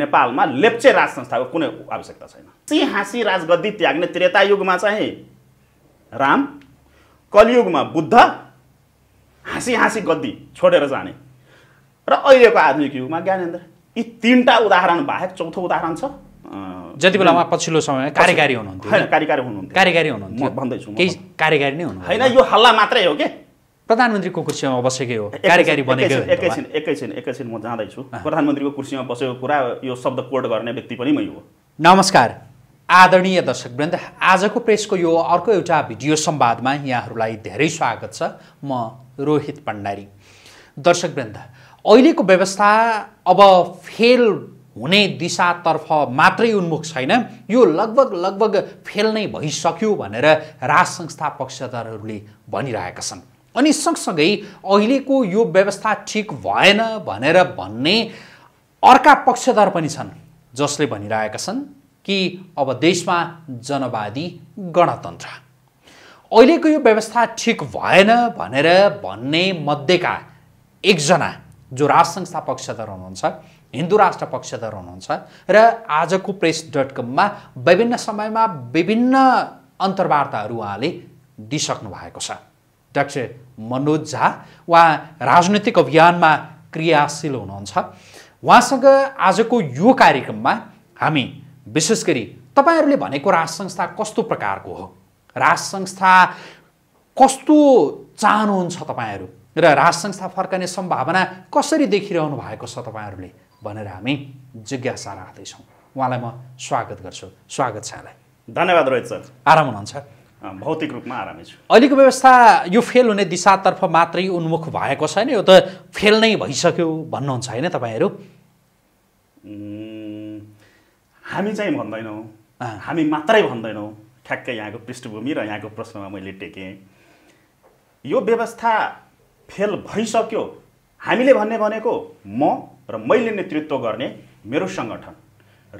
नेपालमा लेप्चे राज संस्थाको कुनै आवश्यकता छैन सिंहासी राजगद्दी त्याग्ने त्रेता युगमा चाहिँ राम कलियुगमा बुद्ध हाँसी हाँसी गद्दी छोडेर जाने र अहिलेको आधुनिक युगमा ज्ञानेन्द्र यी तिनवटा उदाहरण बाहेक चौथो उदाहरण छ जति बेला उहाँ पछिल्लो समय कार्यकारी हुनुहुन्थ्यो कार्यकारी हुनुहुन्थ्यो कार्यकारी हुनुहुन्थ्यो भन्दैछु केही कार्यकारी नै हुनु होइन यो हल्ला मात्रै हो कि प्रधानमन्त्रीको कुर्सीमा बसेकै हो कार्यकारी बनेकै एकैछिन एकैछिन एकैछिन म जाँदैछु प्रधानमन्त्रीको कुर्सीमा बसेको कुरा यो शब्द कोड गर्ने व्यक्ति पनि मै हो नमस्कार आदरणीय दर्शकवृन्द आजको प्रेसको यो अर्को एउटा भिडियो संवादमा यहाँहरूलाई धेरै स्वागत छ म रोहित पण्डारी दर्शकवृन्द अहिलेको व्यवस्था अब फेल हुने दिशातर्फ मात्रै उन्मुख छैन यो लगभग लगभग फेल नै भइसक्यो भनेर राज संस्था पक्षधरहरूले भनिरहेका छन् अनि सँगसँगै अहिलेको यो व्यवस्था ठिक भएन भनेर भन्ने अर्का पक्षधर पनि छन् जसले भनिरहेका छन् कि अब देशमा जनवादी गणतन्त्र अहिलेको यो व्यवस्था ठिक भएन भनेर भन्ने मध्येका एकजना जो राजसंस्था पक्षधर हुनुहुन्छ हिन्दू राष्ट्र पक्षधर हुनुहुन्छ र आजको प्रेस डट कममा विभिन्न समयमा विभिन्न अन्तर्वार्ताहरू उहाँले दिइसक्नु भएको छ डाक्टर मनोज झा उहाँ राजनैतिक अभियानमा क्रियाशील हुनुहुन्छ उहाँसँग आजको यो कार्यक्रममा हामी विशेष गरी तपाईँहरूले भनेको राज संस्था कस्तो प्रकारको हो राज संस्था कस्तो चाहनुहुन्छ तपाईँहरू र राज संस्था फर्कने सम्भावना कसरी देखिरहनु भएको छ तपाईँहरूले भनेर हामी जिज्ञासा राख्दैछौँ उहाँलाई म स्वागत गर्छु स्वागत छ यहाँलाई धन्यवाद रोहित सर आराम हुनुहुन्छ भौतिक रूपमा आरामै छु अहिलेको व्यवस्था यो फेल हुने दिशातर्फ मात्रै उन्मुख भएको छैन यो त फेल नै भइसक्यो भन्नुहुन्छ होइन तपाईँहरू हामी चाहिँ भन्दैनौँ हामी मात्रै भन्दैनौँ ठ्याक्कै यहाँको पृष्ठभूमि र यहाँको प्रश्नमा मैले टेकेँ यो व्यवस्था फेल भइसक्यो हामीले भन्ने भनेको म र मैले नेतृत्व गर्ने मेरो सङ्गठन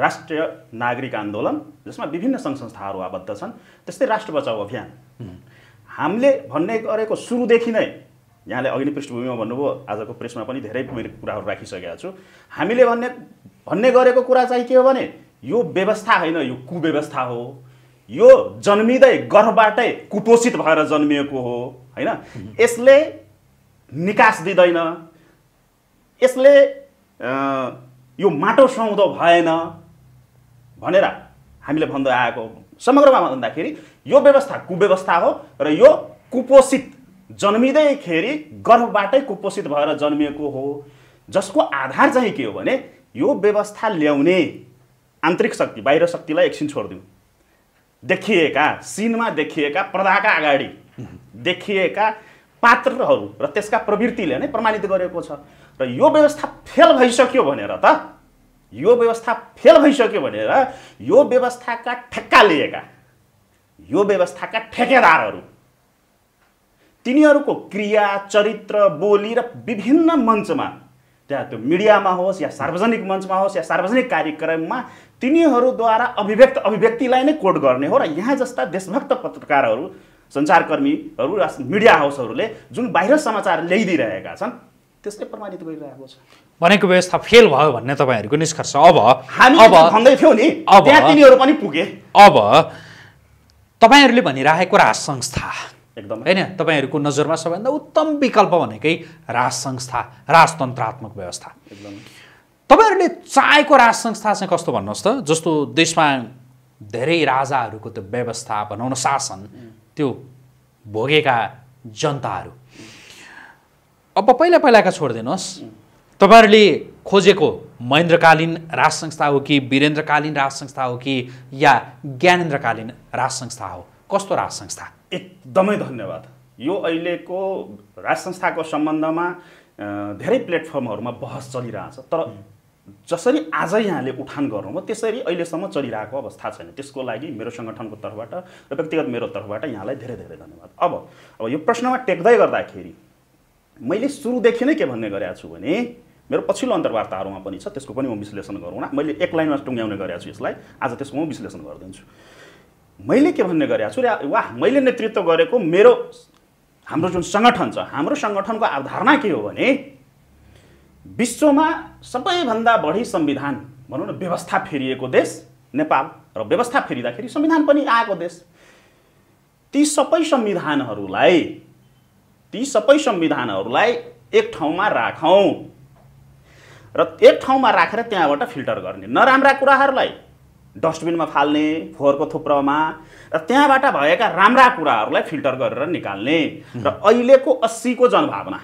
राष्ट्रिय नागरिक आन्दोलन जसमा विभिन्न सङ्घ संस्थाहरू आबद्ध छन् त्यस्तै राष्ट्र बचाउ अभियान हामीले भन्ने गरेको सुरुदेखि नै यहाँले अघि नै पृष्ठभूमिमा भन्नुभयो आजको प्रेसमा पनि धेरै मैले कुराहरू राखिसकेको छु हामीले भन्ने भन्ने गरेको कुरा चाहिँ के हो भने यो व्यवस्था होइन यो कुव्यवस्था हो यो जन्मिँदै गर्भबाटै कुपोषित भएर जन्मिएको हो होइन यसले निकास दिँदैन यसले यो माटो सुहाउँदो भएन भनेर हामीले भन्दै आएको समग्रमा भन्दाखेरि यो व्यवस्था कुव्यवस्था हो र यो कुपोषित जन्मिँदैखेरि गर्भबाटै कुपोषित भएर जन्मिएको हो जसको आधार चाहिँ के हो भने यो व्यवस्था ल्याउने आन्तरिक शक्ति बाहिर शक्तिलाई एकछिन छोडिदिउँ देखिएका सिनमा देखिएका पर्दाका अगाडि देखिएका पात्रहरू र त्यसका प्रवृत्तिले नै प्रमाणित गरेको छ र यो व्यवस्था फेल भइसक्यो भनेर त यो व्यवस्था फेल भइसक्यो भनेर यो व्यवस्थाका ठेक्का लिएका यो व्यवस्थाका ठेकेदारहरू तिनीहरूको क्रिया चरित्र बोली र विभिन्न मञ्चमा त्यहाँ त्यो मिडियामा होस् या सार्वजनिक मञ्चमा होस् या सार्वजनिक कार्यक्रममा तिनीहरूद्वारा अभिव्यक्त अभिव्यक्तिलाई नै कोट गर्ने हो र यहाँ जस्ता देशभक्त पत्रकारहरू सञ्चारकर्मीहरू र मिडिया हाउसहरूले जुन बाहिर समाचार ल्याइदिइरहेका छन् त्यसले प्रमाणित गरिरहेको छ भनेको व्यवस्था फेल भयो भन्ने तपाईँहरूको निष्कर्ष अब हामी अब भन्दै थियो नि अब तिनीहरू पनि पुगे अब तपाईँहरूले भनिराखेको राज संस्था एकदम होइन तपाईँहरूको नजरमा सबैभन्दा उत्तम विकल्प भनेकै राज संस्था राजतन्त्रात्मक व्यवस्था एकदम तपाईँहरूले चाहेको राज संस्था चाहिँ कस्तो भन्नुहोस् त जस्तो देशमा धेरै राजाहरूको त्यो व्यवस्था भनौँ शासन त्यो भोगेका जनताहरू अब पहिला पहिलाका छोडिदिनुहोस् तपाईँहरूले खोजेको महेन्द्रकालीन राज संस्था हो कि वीरेन्द्रकालीन राज संस्था हो कि या ज्ञानेन्द्रकालीन राज संस्था हो कस्तो राज संस्था एकदमै धन्यवाद यो अहिलेको राज संस्थाको सम्बन्धमा धेरै प्लेटफर्महरूमा बहस चलिरहेछ तर जसरी आज यहाँले उठान गर्नुभयो त्यसरी अहिलेसम्म चलिरहेको अवस्था छैन त्यसको लागि मेरो सङ्गठनको तर्फबाट र व्यक्तिगत मेरो तर्फबाट यहाँलाई धेरै धेरै धन्यवाद अब अब यो प्रश्नमा टेक्दै गर्दाखेरि मैले सुरुदेखि नै के भन्ने गरेका छु भने मेरो पछिल्लो अन्तर्वार्ताहरूमा पनि छ त्यसको पनि म विश्लेषण गरौँ मैले एक लाइनमा टुङ्ग्याउने गरेको छु यसलाई आज त्यसको म विश्लेषण गरिदिन्छु मैले के भन्ने गरेको छु र वाह मैले नेतृत्व गरेको मेरो हाम्रो जुन सङ्गठन छ हाम्रो सङ्गठनको अवधारणा के हो भने विश्वमा सबैभन्दा बढी संविधान भनौँ न व्यवस्था फेरिएको देश नेपाल र व्यवस्था फेरिँदाखेरि संविधान पनि आएको देश ती सबै संविधानहरूलाई ती सबै संविधानहरूलाई एक ठाउँमा राखौँ र एक ठाउँमा राखेर त्यहाँबाट फिल्टर गर्ने नराम्रा कुराहरूलाई डस्टबिनमा फाल्ने फोहोरको थुप्रोमा र त्यहाँबाट भएका राम्रा कुराहरूलाई फिल्टर गरेर निकाल्ने र अहिलेको अस्सीको जनभावना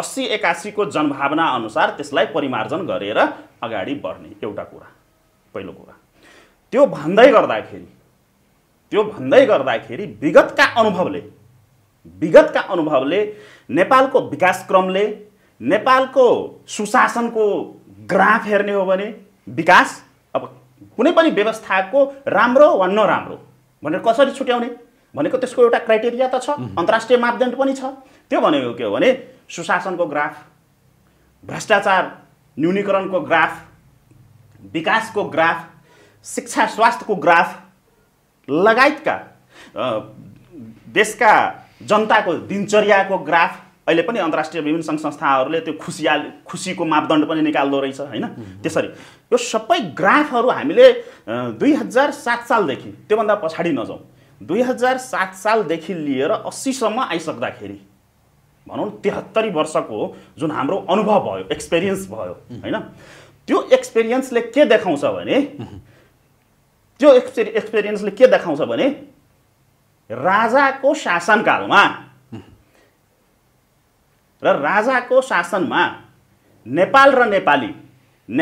अस्सी एकासीको जनभावना अनुसार त्यसलाई परिमार्जन गरेर अगाडि बढ्ने एउटा कुरा पहिलो कुरा त्यो भन्दै गर्दाखेरि त्यो भन्दै गर्दाखेरि विगतका अनुभवले विगतका अनुभवले नेपालको विकासक्रमले नेपालको सुशासनको ग्राफ हेर्ने हो भने विकास अब कुनै पनि व्यवस्थाको राम्रो वा नराम्रो भनेर कसरी छुट्याउने भनेको त्यसको एउटा क्राइटेरिया त छ अन्तर्राष्ट्रिय मापदण्ड पनि छ त्यो भनेको के हो भने सुशासनको ग्राफ भ्रष्टाचार न्यूनीकरणको ग्राफ विकासको ग्राफ शिक्षा स्वास्थ्यको ग्राफ लगायतका देशका जनताको दिनचर्याको ग्राफ अहिले पनि अन्तर्राष्ट्रिय विभिन्न सङ्घ संस्थाहरूले त्यो खुसिया खुसीको मापदण्ड पनि निकाल्दो रहेछ होइन त्यसरी यो सबै ग्राफहरू हामीले दुई हजार सात सालदेखि त्योभन्दा पछाडि नजाउँ दुई हजार सात सालदेखि लिएर अस्सीसम्म आइसक्दाखेरि भनौँ तेहत्तरी वर्षको जुन हाम्रो अनुभव भयो एक्सपिरियन्स भयो होइन त्यो एक्सपिरियन्सले के देखाउँछ भने त्यो एक्सपिरियन्सले के देखाउँछ भने राजाको शासनकालमा र राजाको शासनमा नेपाल र नेपाली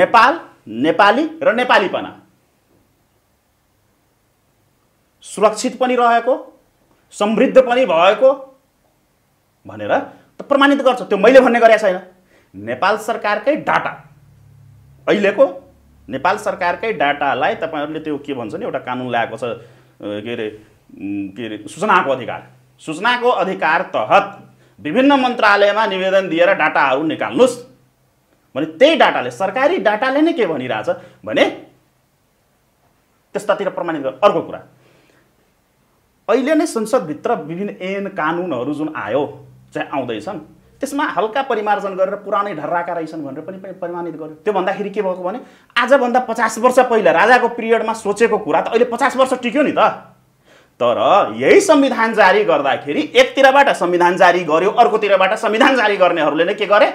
नेपाल नेपाली र नेपालीपना सुरक्षित पनि रहेको समृद्ध पनि भएको भनेर त प्रमाणित गर्छ त्यो मैले भन्ने गरेको छैन नेपाल सरकारकै डाटा अहिलेको नेपाल सरकारकै डाटालाई तपाईँहरूले त्यो के भन्छ नि एउटा कानुन ल्याएको छ के अरे के अरे सूचनाको अधिकार सूचनाको अधिकार तहत विभिन्न मन्त्रालयमा निवेदन दिएर डाटाहरू निकाल्नुहोस् भने त्यही डाटाले सरकारी डाटाले नै के भनिरहेछ भने त्यस्तातिर प्रमाणित गर अर्को कुरा अहिले नै संसदभित्र विभिन्न ऐन कानुनहरू जुन आयो चाहिँ आउँदैछन् त्यसमा हल्का परिमार्जन गरेर पुरानै ढर्राका रहेछन् भनेर पनि प्रमाणित गर्यो त्यो भन्दाखेरि के भएको भने आजभन्दा पचास वर्ष पहिला राजाको पिरियडमा सोचेको कुरा त अहिले पचास वर्ष टिक्यो नि त तर यही संविधान जारी गर्दाखेरि एकतिरबाट संविधान जारी गर्यो अर्कोतिरबाट संविधान जारी गर्नेहरूले नै के गरे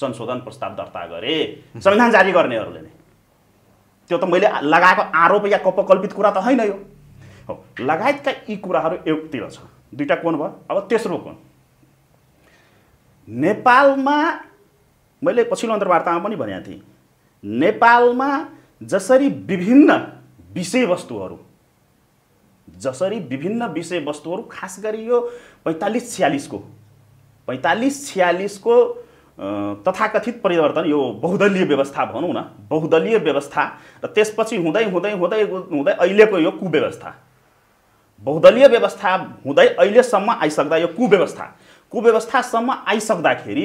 संशोधन प्रस्ताव दर्ता गरे संविधान जारी गर्नेहरूले नै त्यो त मैले लगाएको आरोप या कपकल्पित कुरा त होइन यो हो लगायतका यी कुराहरू एकतिर छ दुइटा कोण भयो अब तेस्रो कोण नेपालमा मैले पछिल्लो अन्तर्वार्तामा पनि भनेको थिएँ नेपालमा जसरी विभिन्न विषयवस्तुहरू जसरी विभिन्न विषयवस्तुहरू खास गरी यो पैँतालिस छ्यालिसको पैँतालिस छ्यालिसको तथाकथित परिवर्तन यो बहुदलीय व्यवस्था भनौँ न बहुदलीय व्यवस्था र त्यसपछि हुँदै हुँदै हुँदै हुँदै अहिलेको यो कुव्यवस्था बहुदलीय व्यवस्था हुँदै अहिलेसम्म आइसक्दा यो कुव्यवस्था कुव्यवस्थासम्म आइसक्दाखेरि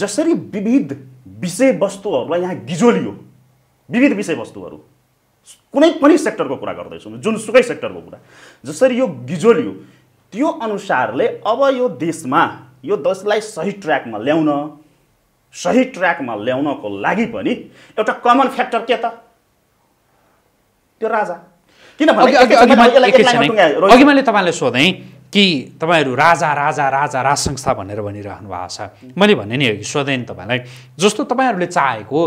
जसरी विविध विषयवस्तुहरूलाई यहाँ गिजोलियो विविध विषयवस्तुहरू कुनै पनि सेक्टरको कुरा गर्दैछौँ जुनसुकै सेक्टरको कुरा जसरी यो हो त्यो अनुसारले अब यो देशमा यो देशलाई सही ट्र्याकमा ल्याउन सही ट्र्याकमा ल्याउनको लागि पनि एउटा कमन फ्याक्टर के त त्यो राजा अघि मैले तपाईँलाई सोधेँ कि तपाईँहरू राजा राजा राजा राज संस्था भनेर भनिरहनु भएको छ मैले भने नि अघि सोधेँ नि तपाईँलाई जस्तो तपाईँहरूले चाहेको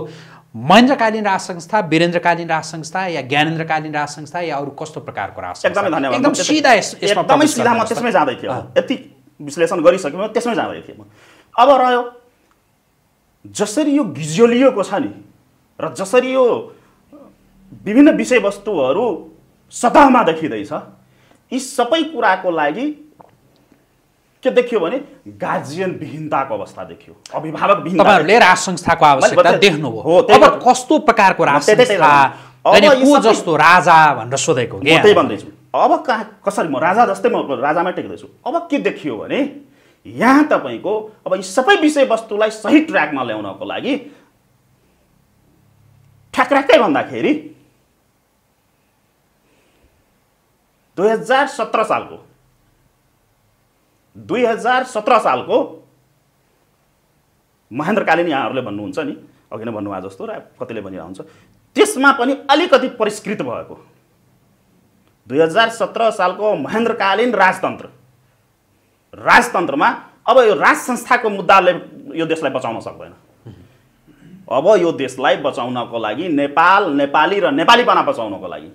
महेन्द्रकालीन राज संस्था वीरेन्द्रकालीन राज संस्था या ज्ञानेन्द्रकालीन राज संस्था या अरू कस्तो प्रकारको राज एकदमै सिधा एकदमै म त्यसमै जाँदै थिएँ यति विश्लेषण गरिसकेँ म त्यसमै जाँदै थिएँ म अब रह्यो जसरी यो गिजोलिएको छ नि र जसरी यो विभिन्न विषयवस्तुहरू सतहमा देखिँदैछ यी सबै कुराको लागि के देखियो भने गार्जियन विहीनताको अवस्था देखियो अभिभावक तपाईँहरूले राज संस्थाको आवश्यकता देख्नुभयो अब कस्तो प्रकारको राज संस्था को जस्तो राजा भनेर सोधेको त्यही भन्दैछु अब कहाँ कसरी म राजा जस्तै म राजामा टेक्दैछु अब के देखियो भने यहाँ तपाईँको अब यी सबै विषयवस्तुलाई सही ट्र्याकमा ल्याउनको लागि ठ्याक्राक्कै भन्दाखेरि दुई हजार सत्र सालको दुई हजार सत्र सालको महेन्द्रकालीन यहाँहरूले भन्नुहुन्छ नि अघि नै भन्नुभएको जस्तो र कतिले भनिरहन्छ त्यसमा पनि अलिकति परिष्कृत भएको दुई हजार सत्र सालको महेन्द्रकालीन राजतन्त्र राजतन्त्रमा अब यो राज संस्थाको मुद्दाले यो देशलाई बचाउन सक्दैन अब यो देशलाई बचाउनको लागि नेपाल नेपाली र नेपालीपना बचाउनको लागि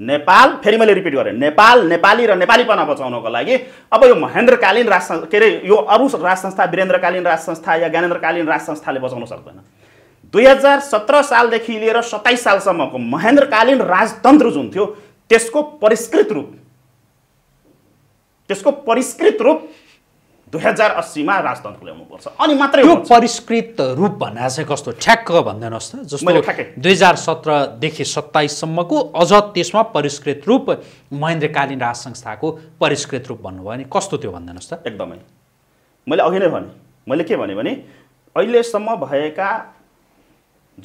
नेपाल फेरि मैले रिपिट गरेँ नेपाल नेपाली र नेपालीपना बचाउनको लागि अब यो महेन्द्रकालीन राज के अरे यो अरू राज संस्था वीरेन्द्रकालीन राज संस्था या ज्ञानेन्द्रकालीन राज संस्थाले बचाउन सक्दैन दुई हजार सत्र सालदेखि लिएर सत्ताइस सालसम्मको महेन्द्रकालीन राजतन्त्र जुन थियो त्यसको परिष्कृत रूप त्यसको परिष्कृत रूप दुई हजार अस्सीमा राजतन्त्र पर्छ अनि मात्रै यो परिष्कृत रूप भन्दा चाहिँ कस्तो ठ्याक्क भनिदिनुहोस् त जस्तो दुई हजार सत्रदेखि सत्ताइससम्मको अझ त्यसमा परिष्कृत रूप महेन्द्रकालीन राज संस्थाको परिष्कृत रूप भन्नुभयो भने कस्तो त्यो भनिदिनुहोस् त एकदमै मैले अघि नै भने मैले के भने अहिलेसम्म भएका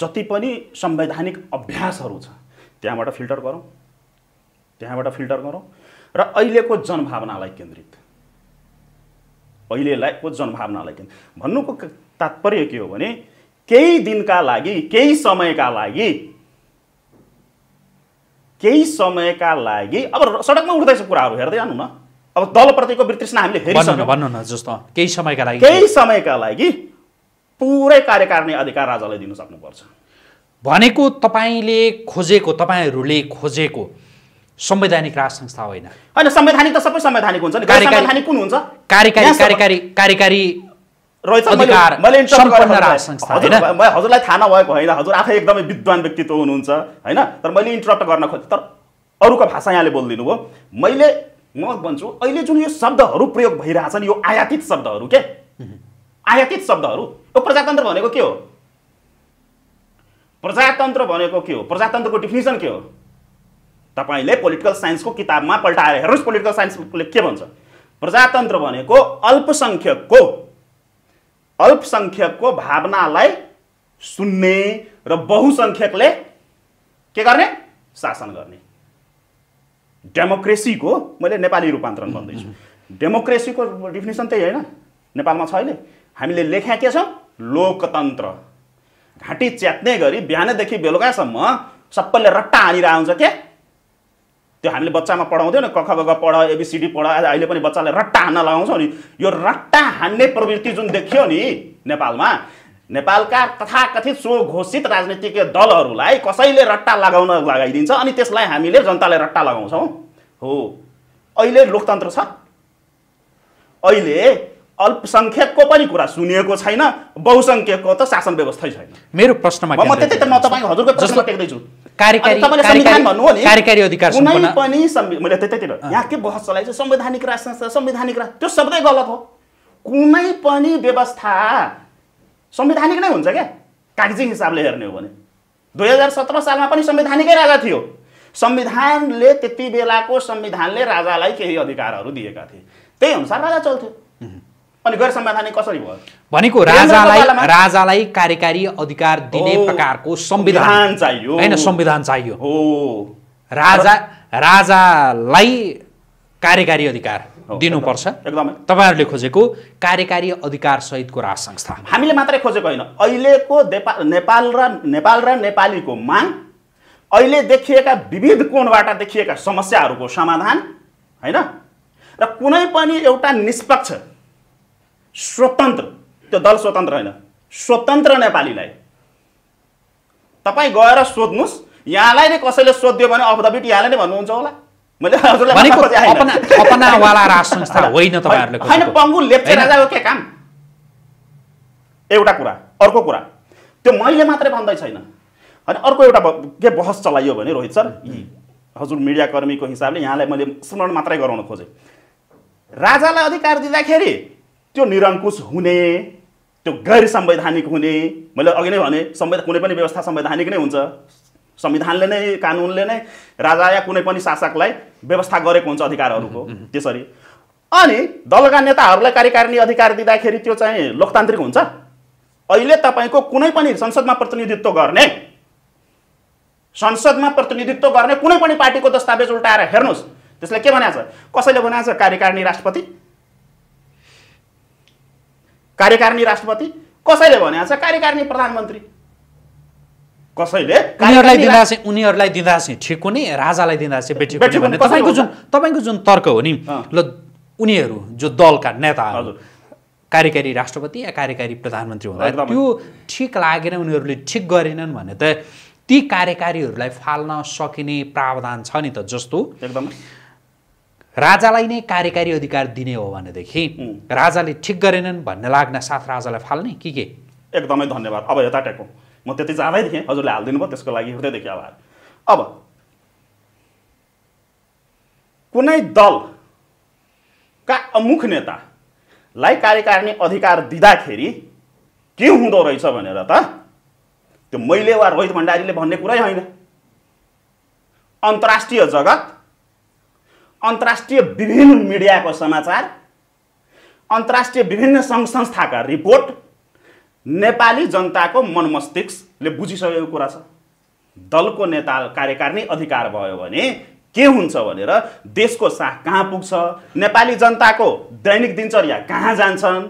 जति पनि संवैधानिक अभ्यासहरू छ त्यहाँबाट फिल्टर गरौँ त्यहाँबाट फिल्टर गरौँ र अहिलेको जनभावनालाई केन्द्रित अहिलेलाई को जनभावनालाई किन भन्नुको तात्पर्य के हो भने केही दिनका लागि केही समयका लागि केही समयका लागि अब सडकमा उठ्दैछ कुराहरू हेर्दै जानु न अब दलप्रतिको वितृष्णा हामीले हेरिसक्यौँ भन्नु न जस्तो केही समयका लागि केही समयका लागि पुरै कार्यकारिणी अधिकार राजालाई दिन सक्नुपर्छ भनेको तपाईँले खोजेको तपाईँहरूले खोजेको संवैधानिक राज संस्था होइन होइन संवैधानिक त सबै संवैधानिक हुन्छ नि संवैधानिक कुन हुन्छ कार्यकारी कार्यकारी कार्यकारी हजुरलाई थाहा नभएको होइन हजुर आफै एकदमै विद्वान व्यक्तित्व हुनुहुन्छ होइन तर मैले इन्टरप्ट गर्न खोजेँ तर अरूको भाषा यहाँले बोलिदिनु भयो मैले म भन्छु अहिले जुन यो शब्दहरू प्रयोग नि यो आयातित शब्दहरू के आयातित शब्दहरू यो प्रजातन्त्र भनेको के हो प्रजातन्त्र भनेको के हो प्रजातन्त्रको डिफिनिसन के हो तपाईँले पोलिटिकल साइन्सको किताबमा पल्टाएर हेर्नुहोस् पोलिटिकल साइन्सले के भन्छ प्रजातन्त्र भनेको अल्पसङ्ख्यकको अल्पसङ्ख्यकको भावनालाई सुन्ने र बहुसङ्ख्यकले के गर्ने शासन गर्ने डेमोक्रेसीको मैले नेपाली रूपान्तरण भन्दैछु डेमोक्रेसीको डिफिनेसन त्यही होइन नेपालमा छ अहिले हामीले लेख्या के छ लोकतन्त्र घाँटी च्यात्ने गरी बिहानदेखि बेलुकासम्म सबैले रट्टा हानिरहेको हुन्छ के त्यो हामीले बच्चामा पढाउँथ्यौँ न कख ग पढ एबिसिडी पढ अहिले पनि बच्चाले रट्टा हान्न लगाउँछौँ नि यो रट्टा हान्ने प्रवृत्ति जुन देखियो नि नेपालमा नेपालका तथाकथित स्वघोषित राजनीतिक दलहरूलाई कसैले रट्टा लगाउन लगाइदिन्छ अनि त्यसलाई हामीले जनताले रट्टा लगाउँछौँ हो अहिले लोकतन्त्र छ अहिले अल्पसङ्ख्यकको पनि कुरा सुनिएको छैन बहुसङ्ख्यकको त शासन व्यवस्थै छैन मेरो प्रश्नमा म त्यतै त म तपाईँको हजुरको प्रश्नमा टेक्दैछु कार्यकारी अधिकार कुनै पनि मैले त्यतैतिर यहाँ के बहस चलाइछ संवैधानिक राज संस्था संवैधानिक राज त्यो शब्दै गलत हो कुनै पनि व्यवस्था संवैधानिक नै हुन्छ क्या कागजी हिसाबले हेर्ने हो भने दुई हजार सत्र सालमा पनि संवैधानिकै राजा थियो संविधानले त्यति बेलाको संविधानले राजालाई केही अधिकारहरू दिएका थिए त्यही अनुसार राजा चल्थ्यो अनि गैर संवैधानिक कसरी भयो भनेको राजालाई राजालाई कार्यकारी अधिकार दिने प्रकारको संविधान चाहियो होइन संविधान चाहियो हो राजा राजालाई कार्यकारी अधिकार दिनुपर्छ एकदमै तपाईँहरूले खोजेको कार्यकारी अधिकार सहितको राज संस्था हामीले मात्रै खोजेको होइन अहिलेको नेपाल र नेपाल र नेपालीको माग अहिले देखिएका विविध कोणबाट देखिएका समस्याहरूको समाधान होइन र कुनै पनि एउटा निष्पक्ष स्वतन्त्र त्यो दल स्वतन्त्र होइन स्वतन्त्र नेपालीलाई तपाईँ गएर सोध्नुहोस् यहाँलाई नै कसैले सोधिदियो भने अफ द नै भन्नुहुन्छ होला मैले एउटा कुरा अर्को कुरा त्यो मैले मात्रै भन्दै छैन अनि अर्को एउटा के बहस चलाइयो भने रोहित सर हजुर मिडिया कर्मीको हिसाबले यहाँलाई मैले स्मरण मात्रै गराउन खोजेँ राजालाई अधिकार दिँदाखेरि त्यो निरङ्कुश हुने त्यो गैर संवैधानिक हुने मैले अघि नै भने संवैधान कुनै पनि व्यवस्था संवैधानिक नै हुन्छ संविधानले नै कानुनले नै राजा या कुनै पनि शासकलाई व्यवस्था गरेको हुन्छ अधिकारहरूको त्यसरी अनि दलका नेताहरूलाई कार्यकारिणी अधिकार दिँदाखेरि त्यो चाहिँ लोकतान्त्रिक हुन्छ अहिले तपाईँको कुनै पनि संसदमा प्रतिनिधित्व गर्ने संसदमा प्रतिनिधित्व गर्ने कुनै पनि पार्टीको दस्तावेज उल्टाएर हेर्नुहोस् त्यसलाई के बनाएको छ कसैले बनाएको छ कार्यकारिणी राष्ट्रपति कार्यकारिणी राष्ट्रपति कसैले भनेको छ कार्यकारिणी प्रधानमन्त्री कसैले उनीहरूलाई दिँदा चाहिँ उनीहरूलाई दिँदा चाहिँ ठिक हुने राजालाई दिँदा चाहिँ बेटी तपाईँको जुन तपाईँको जुन तर्क हो नि ल उनीहरू जो दलका नेता कार्यकारी राष्ट्रपति या कार्यकारी प्रधानमन्त्री हुँदा त्यो ठिक लागेन उनीहरूले ठिक गरेनन् भने त ती कार्यकारीहरूलाई फाल्न सकिने प्रावधान छ नि त जस्तो राजालाई नै कार्यकारी अधिकार दिने हो भनेदेखि राजाले ठिक गरेनन् भन्ने लाग्न साथ राजालाई फाल्ने कि के एकदमै धन्यवाद अब यता टेको म त्यति जाँदै थिएँ हजुरले हालिदिनु भयो त्यसको लागि हृदयदेखि आभार अब कुनै दलका अमुख नेतालाई कार्यकारिणी अधिकार दिँदाखेरि के हुँदो रहेछ भनेर त त्यो मैले वा रोहित भण्डारीले भन्ने कुरै होइन अन्तर्राष्ट्रिय जगत अन्तर्राष्ट्रिय विभिन्न मिडियाको समाचार अन्तर्राष्ट्रिय विभिन्न सङ्घ संस्थाका रिपोर्ट नेपाली जनताको मन मस्तिष्कले बुझिसकेको कुरा छ दलको नेता कार्यकारिणी अधिकार भयो भने के हुन्छ भनेर देशको साह कहाँ पुग्छ नेपाली जनताको दैनिक दिनचर्या कहाँ जान्छन्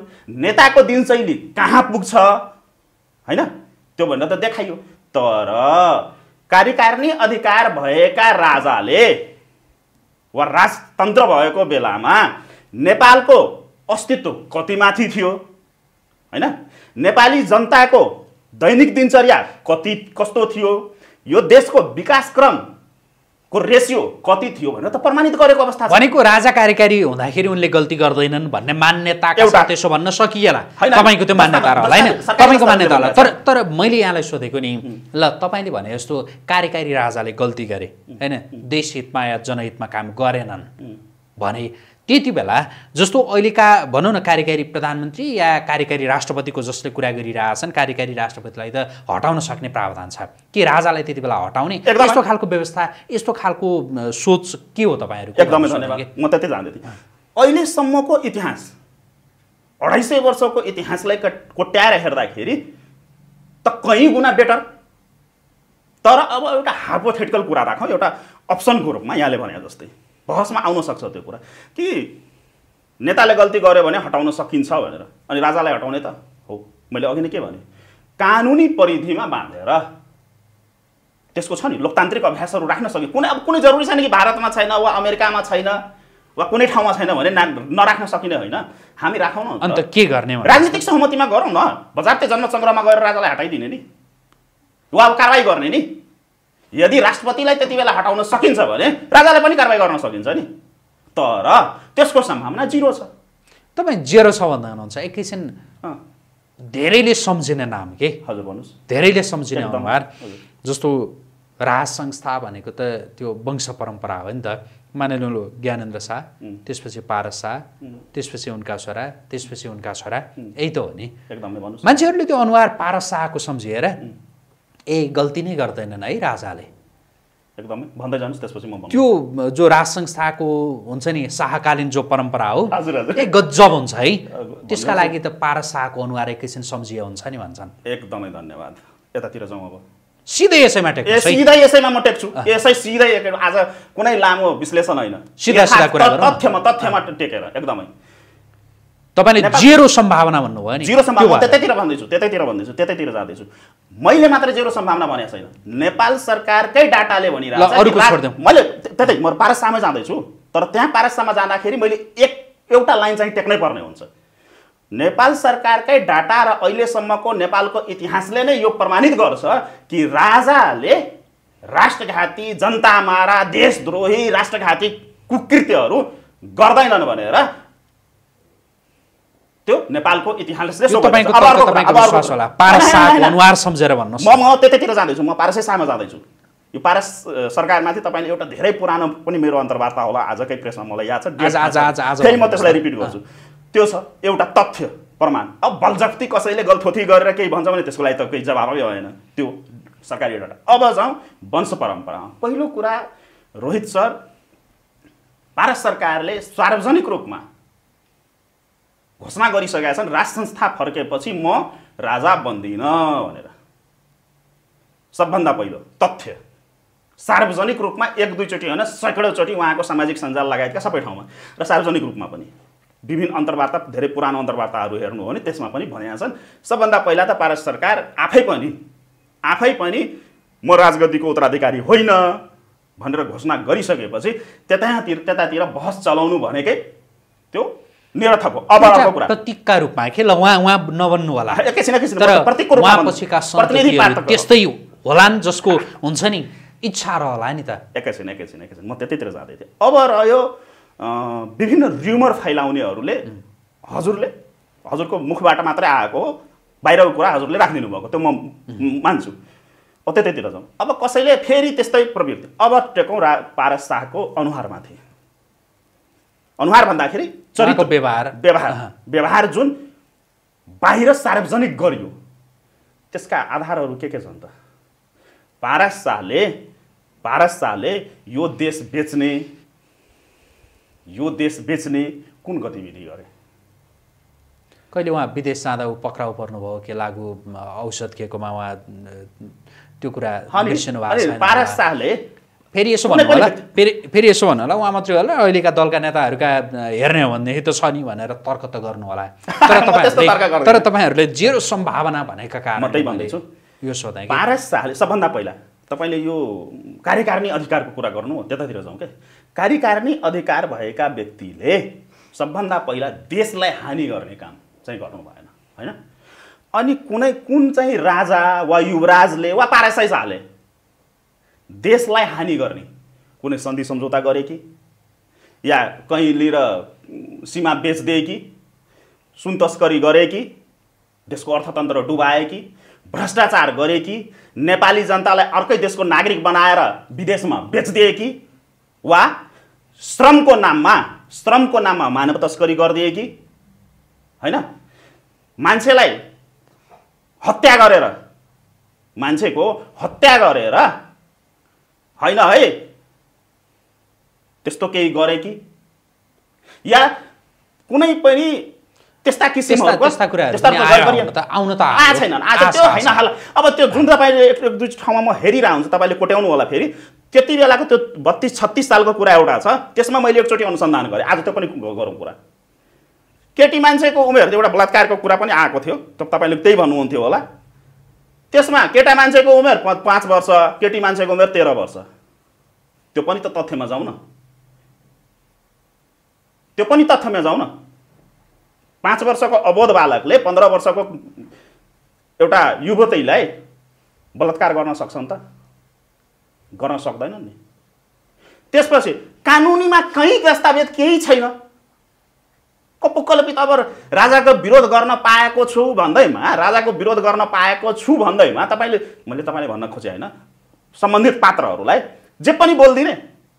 नेताको दिनशैली कहाँ पुग्छ होइन त्यो भनेर त देखाइयो तर कार्यकारिणी अधिकार भएका राजाले वा राजतन्त्र भएको बेलामा नेपालको अस्तित्व माथि थियो होइन नेपाली जनताको दैनिक दिनचर्या कति कस्तो थियो यो देशको विकासक्रम को रेसियो कति थियो भनेर त प्रमाणित गरेको अवस्था भनेको राजा कार्यकारी हुँदाखेरि उनले गल्ती गर्दैनन् भन्ने मान्यता एउटा त्यसो भन्न सकिएला तपाईँको त्यो मान्यता होला होइन तपाईँको मान्यता होला तर तर मैले यहाँलाई सोधेको नि ल तपाईँले भने जस्तो कार्यकारी राजाले गल्ती गरे होइन देश हितमा या जनहितमा काम गरेनन् भने त्यति बेला जस्तो अहिलेका भनौँ न कार्यकारी प्रधानमन्त्री या कार्यकारी राष्ट्रपतिको जसले कुरा गरिरहेछन् कार्यकारी राष्ट्रपतिलाई त हटाउन सक्ने प्रावधान छ के राजालाई त्यति बेला हटाउने यस्तो खालको व्यवस्था यस्तो खालको सोच के हो तपाईँहरू एकदमै धन्यवाद म त्यतै जाँदै थिएँ अहिलेसम्मको इतिहास अढाई सय वर्षको इतिहासलाई कोट्याएर हेर्दाखेरि त कहीँ गुणा बेटर तर अब एउटा हाइपोथेटिकल कुरा राखौँ एउटा अप्सनको रूपमा यहाँले भने जस्तै बहसमा आउन सक्छ त्यो कुरा कि नेताले गल्ती गर्यो भने हटाउन सकिन्छ भनेर अनि राजालाई हटाउने त हो मैले अघि नै के भने कानुनी परिधिमा बाँधेर त्यसको छ नि लोकतान्त्रिक अभ्यासहरू राख्न सक्यो कुनै अब कुनै जरुरी छैन कि भारतमा छैन वा अमेरिकामा छैन वा कुनै ठाउँमा छैन भने ना नराख्न सकिने होइन हामी राखौँ न अन्त के गर्ने राजनीतिक सहमतिमा गरौँ न बजारते जन्मचन्द्रमा गएर राजालाई हटाइदिने नि वा अब कारवाही गर्ने नि यदि राष्ट्रपतिलाई त्यति बेला हटाउन सकिन्छ भने राजालाई पनि कारवाही गर्न सकिन्छ नि तर त्यसको सम्भावना जिरो छ तपाईँ जेरो छ भन्दा हुनुहुन्छ एकैछिन धेरैले सम्झिने नाम के हजुर भन्नुहोस् धेरैले सम्झिने अनुहार जस्तो राज संस्था भनेको त त्यो वंश परम्परा हो नि त मानिलो ज्ञानेन्द्र शाह त्यसपछि पारस शाह त्यसपछि उनका छोरा त्यसपछि उनका छोरा यही त हो नि मान्छेहरूले त्यो अनुहार पारस शाहको सम्झिएर ए गल्ती नै गर्दैनन् है राजाले एकदमै भन्दै जानुहोस् त्यसपछि म त्यो जो राज संस्थाको हुन्छ नि शाहकालीन जो परम्परा हो ए गजब हुन्छ है त्यसका लागि त पारा शाहको अनुहार एकैछिन सम्झिए हुन्छ नि भन्छन् एकदमै धन्यवाद यतातिर जाउँ अब सिधै यसैमा टेक्छु सिधै यसैमा म टेक्छु यसै सिधै आज कुनै लामो विश्लेषण होइन सिधा सिधा कुरा तथ्यमा तथ्यमा टेकेर एकदमै तपाईँले जेरो सम्भावना भन्नुभयो नि जेरो सम्भावना त्यतैतिर भन्दैछु त्यतैतिर भन्दैछु त्यतैतिर जाँदैछु मैले मात्र जेरो सम्भावना भनेको छैन नेपाल सरकारकै डाटाले भनिरहेको मैले त्यतै म पारसामा जाँदैछु तर त्यहाँ पारसामा जाँदाखेरि मैले एक एउटा लाइन चाहिँ टेक्नै पर्ने हुन्छ नेपाल सरकारकै डाटा र अहिलेसम्मको नेपालको इतिहासले नै यो प्रमाणित गर्छ कि राजाले राष्ट्रघाती जनता जनतामारा देशद्रोही राष्ट्रघाती कुकृत्यहरू गर्दैनन् भनेर त्यो नेपालको इतिहासले अनुहार सम्झेर भन्नुहोस् म म त्यतैतिर जाँदैछु म पारसै सामा जाँदैछु यो पारस सरकारमाथि तपाईँले एउटा धेरै पुरानो पनि मेरो अन्तर्वार्ता होला आजकै प्रेसमा मलाई याद छ फेरि म त्यसलाई रिपिट गर्छु त्यो छ एउटा तथ्य प्रमाण अब बलजफ्ती कसैले गलथोथी गरेर केही भन्छ भने त्यसको लागि त केही जवाबै होइन त्यो सरकारी एउटा अब जाउँ वंश परम्परा पहिलो कुरा रोहित सर भारत सरकारले सार्वजनिक रूपमा घोषणा गरिसकेका छन् राज संस्था फर्केपछि म राजा बन्दिनँ भनेर सबभन्दा पहिलो तथ्य सार्वजनिक रूपमा एक दुईचोटि होइन सैकडौँचोटि उहाँको सामाजिक सञ्जाल लगायतका सबै ठाउँमा र सार्वजनिक रूपमा पनि विभिन्न अन्तर्वार्ता धेरै पुरानो अन्तर्वार्ताहरू हेर्नु हो भने त्यसमा पनि भनेका छन् सबभन्दा पहिला त भारत सरकार आफै पनि आफै पनि म राजगद्दीको उत्तराधिकारी होइन भनेर घोषणा गरिसकेपछि त्यतातिर त्यतातिर बहस चलाउनु भनेकै त्यो निरर्थक हो अभावको कुरा प्रतीकका रूपमा के ल उहाँ उहाँ नबन्नु होला एकैछिन एकैछिन प्रतीकको रूपमा पछिका त्यस्तै होलान् जसको हुन्छ नि इच्छा रहला नि त एकैछिन एकैछिन एकैछिन म त्यतैतिर जाँदै थिएँ अब रह्यो विभिन्न र्युमर फैलाउनेहरूले हजुरले हजुरको मुखबाट मात्रै आएको हो बाहिरको कुरा हजुरले राखिदिनु भएको त्यो म मान्छु अब त्यतैतिर जाउँ अब कसैले फेरि त्यस्तै प्रवृत्ति अब टेकौँ रा पारस शाहको अनुहारमा अनुहारमाथि अनुहार भन्दाखेरि चरित्र व्यवहार व्यवहार व्यवहार जुन बाहिर सार्वजनिक गरियो त्यसका आधारहरू के के छन् त पारस शाहले पारस शाहले यो देश बेच्ने यो देश बेच्ने कुन गतिविधि गरे कहिले उहाँ विदेश जाँदा पक्राउ पर्नुभयो के लागु औषध खेकोमा उहाँ त्यो कुरा पारस शाहले फेरि यसो भन्नु होला फेरि फेरि यसो भन्नु होला उहाँ मात्रै होला अहिलेका दलका नेताहरूका हेर्ने हो भनेदेखि त छ नि भनेर तर्क त गर्नु होला तर तपाईँहरूले तर तपाईँहरूले जेरो सम्भावना भनेका कारण यो सोधाइ भारत शाहले सबभन्दा पहिला तपाईँले यो कार्यकारिणी अधिकारको कुरा गर्नु हो त्यतातिर जाउँ क्या कार्यकारिणी अधिकार भएका व्यक्तिले सबभन्दा पहिला देशलाई हानि गर्ने काम चाहिँ गर्नु भएन होइन अनि कुनै कुन चाहिँ राजा वा युवराजले वा पारासाई शाहले देशलाई हानि गर्ने कुनै सन्धि सम्झौता गरे कि या कहीँ लिएर सीमा बेचिदिए कि सुन तस्करी गरे कि देशको अर्थतन्त्र डुबाए कि भ्रष्टाचार गरे कि नेपाली जनतालाई अर्कै देशको नागरिक बनाएर विदेशमा बेचिदिए कि वा श्रमको नाममा श्रमको नाममा मानव तस्करी गरिदिए कि होइन मान्छेलाई हत्या गरेर मान्छेको हत्या गरेर होइन है त्यस्तो केही गरे कि या कुनै पनि त्यस्ता किसिमको त्यस्ता अब त्यो जुन तपाईँले एक दुई ठाउँमा म हेरिरहेको हुन्छ तपाईँले कोट्याउनु होला फेरि त्यति बेलाको त्यो बत्तिस छत्तिस सालको कुरा एउटा छ त्यसमा मैले एकचोटि अनुसन्धान गरेँ आज त्यो पनि गरौँ कुरा केटी मान्छेको उमेर एउटा बलात्कारको कुरा पनि आएको थियो तपाईँले त्यही भन्नुहुन्थ्यो होला त्यसमा केटा मान्छेको उमेर पाँच वर्ष केटी मान्छेको उमेर तेह्र वर्ष त्यो पनि त तथ्यमा जाउँ न त्यो पनि तथ्यमा जाउँ न पाँच वर्षको अबोध बालकले पन्ध्र वर्षको एउटा युवतीलाई बलात्कार गर्न सक्छ त गर्न सक्दैनन् नि त्यसपछि कानुनीमा कहीँ दस्तावेज केही छैन पनि त अब राजाको विरोध गर्न पाएको छु भन्दैमा राजाको विरोध गर्न पाएको छु भन्दैमा तपाईँले मैले तपाईँले भन्न खोजेँ होइन सम्बन्धित पात्रहरूलाई जे पनि बोलिदिने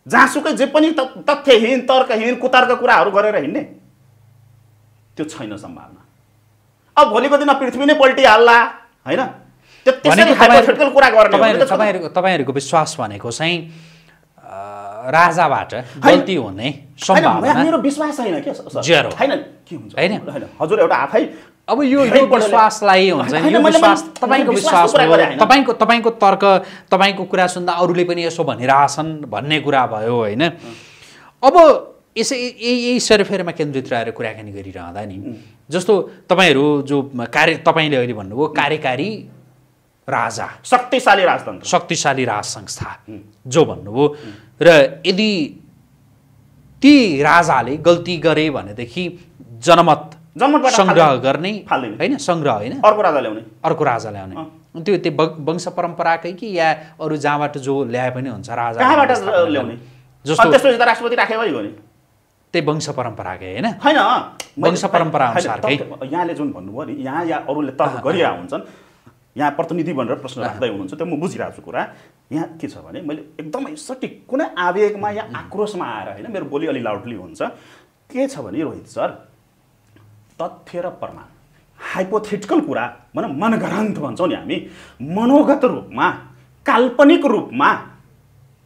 जहाँसुकै जे पनि तथ्यहीन तर्कहीन कुतर्क कुराहरू गरेर हिँड्ने त्यो छैन सम्भावना अब भोलिको दिन पृथ्वी नै पल्टिहाल्ला होइन तपाईँहरूको विश्वास भनेको चाहिँ राजाबाट गल्ती हुने सम्भावना मेरो विश्वास छैन के के हुन्छ होइन हजुर एउटा आफै अब यो यो विश्वासलाई हुन्छ नि यो विश्वास तपाईँको विश्वास हो तपाईँको तपाईँको तर्क तपाईँको कुरा सुन्दा अरूले पनि यसो भनिरहेछन् भन्ने कुरा भयो होइन अब यसै यही यही सेरोफेरोमा केन्द्रित रहेर कुराकानी गरिरहँदा नि जस्तो तपाईँहरू जो कार्य तपाईँले अहिले भन्नुभयो कार्यकारी राजा शक्तिशाली राजतन्त्र शक्तिशाली राज संस्था जो भन्नुभयो र यदि ती राजाले गल्ती गरे भनेदेखि जनमत सङ्ग्रह गर्ने होइन सङ्ग्रह होइन अर्को राजा ल्याउने अर्को राजा ल्याउने त्यो त्यो वंश परम्पराकै कि या अरू जहाँबाट जो ल्याए पनि हुन्छ राजा कहाँबाट ल्याउने जस्तो राष्ट्रपति राखे नि त्यही वंश परम्पराकै होइन होइन वंश परम्परा अनुसारकै यहाँले जुन भन्नुभयो नि यहाँ या अरूले तर्क गरिरहेका हुन्छन् यहाँ प्रतिनिधि भनेर प्रश्न राख्दै हुनुहुन्छ त्यो म बुझिरहेको छु कुरा यहाँ के छ भने मैले एकदमै सठिक कुनै आवेगमा या आक्रोशमा आएर होइन मेरो बोली अलि लाउडली हुन्छ के छ भने रोहित सर तथ्य र प्रमाण हाइपोथेटिकल कुरा भनौँ मनग्रन्थ भन्छौँ नि हामी मनोगत रूपमा काल्पनिक रूपमा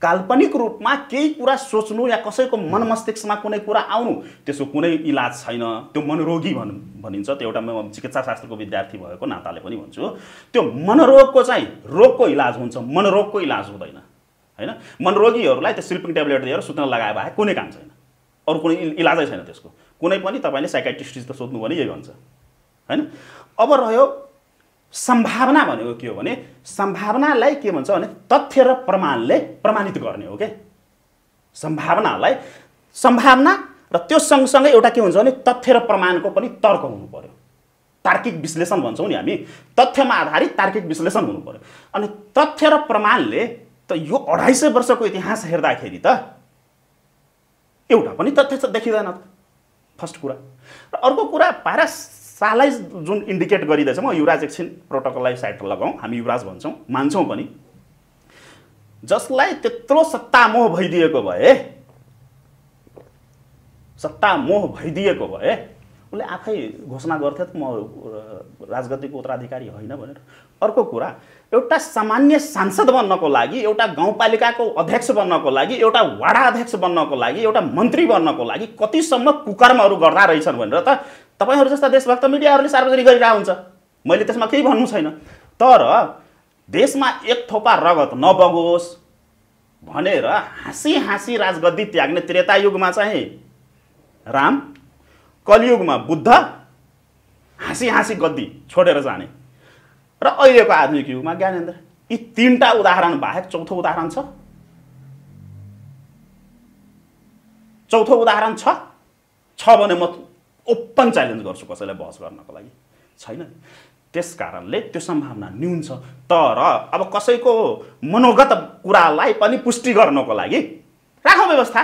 काल्पनिक रूपमा केही कुरा सोच्नु या कसैको मन मस्तिष्कमा कुनै कुरा आउनु त्यसको कुनै इलाज छैन त्यो मनोरोगी भन् भनिन्छ त्यो एउटा म चिकित्सा शास्त्रको विद्यार्थी भएको नाताले पनि भन्छु त्यो मनोरोगको चाहिँ रोगको इलाज हुन्छ मनोरोगको इलाज हुँदैन होइन मनोरोगीहरूलाई त्यो स्लिपिङ ट्याब्लेट दिएर सुत्न लगाए भए कुनै काम छैन अरू कुनै इलाजै छैन त्यसको कुनै पनि तपाईँले साइकाट्रिस्टिज त सोध्नु भने यही भन्छ होइन अब रह्यो सम्भावना भनेको के हो भने सम्भावनालाई के भन्छ भने तथ्य र प्रमाणले प्रमाणित गर्ने हो क्या सम्भावनालाई सम्भावना र त्यो सँगसँगै एउटा के हुन्छ भने तथ्य र प्रमाणको पनि तर्क हुनु पऱ्यो तार्किक विश्लेषण भन्छौँ नि हामी तथ्यमा आधारित तार्किक विश्लेषण हुनु पऱ्यो अनि तथ्य र प्रमाणले त यो अढाई सय वर्षको इतिहास हेर्दाखेरि त एउटा पनि तथ्य त देखिँदैन फर्स्ट कुरा र अर्को कुरा पारस सालाई जुन इन्डिकेट गरिँदैछ म युवराज एकछिन प्रोटोकललाई साइड लगाउँ हामी युवराज भन्छौँ मान्छौँ पनि जसलाई त्यत्रो सत्ता मोह भइदिएको भए सत्ता मोह भइदिएको भए उसले आफै घोषणा गर्थ्यो त म राजगतिको उत्तराधिकारी होइन भनेर अर्को कुरा एउटा सामान्य सांसद बन्नको लागि एउटा गाउँपालिकाको अध्यक्ष बन्नको लागि एउटा वाडा अध्यक्ष बन्नको लागि एउटा मन्त्री बन्नको लागि कतिसम्म कुकर्महरू गर्दा रहेछन् भनेर त तपाईँहरू जस्ता देशभक्त मिडियाहरूले सार्वजनिक गरिरहेको हुन्छ मैले त्यसमा केही भन्नु छैन तर देशमा एक थोपा रगत नबगोस् भनेर हाँसी हाँसी राजगद्दी त्याग्ने त्रेता युगमा चाहिँ राम कलियुगमा बुद्ध हाँसी हाँसी गद्दी छोडेर जाने र अहिलेको आधुनिक युगमा ज्ञानेन्द्र यी तिनवटा उदाहरण बाहेक चौथो उदाहरण छ चौथो उदाहरण छ भने म ओपन च्यालेन्ज गर्छु कसैलाई बहस गर्नको लागि छैन त्यस कारणले त्यो सम्भावना न्यून छ तर अब कसैको मनोगत कुरालाई पनि पुष्टि गर्नको लागि राखौँ व्यवस्था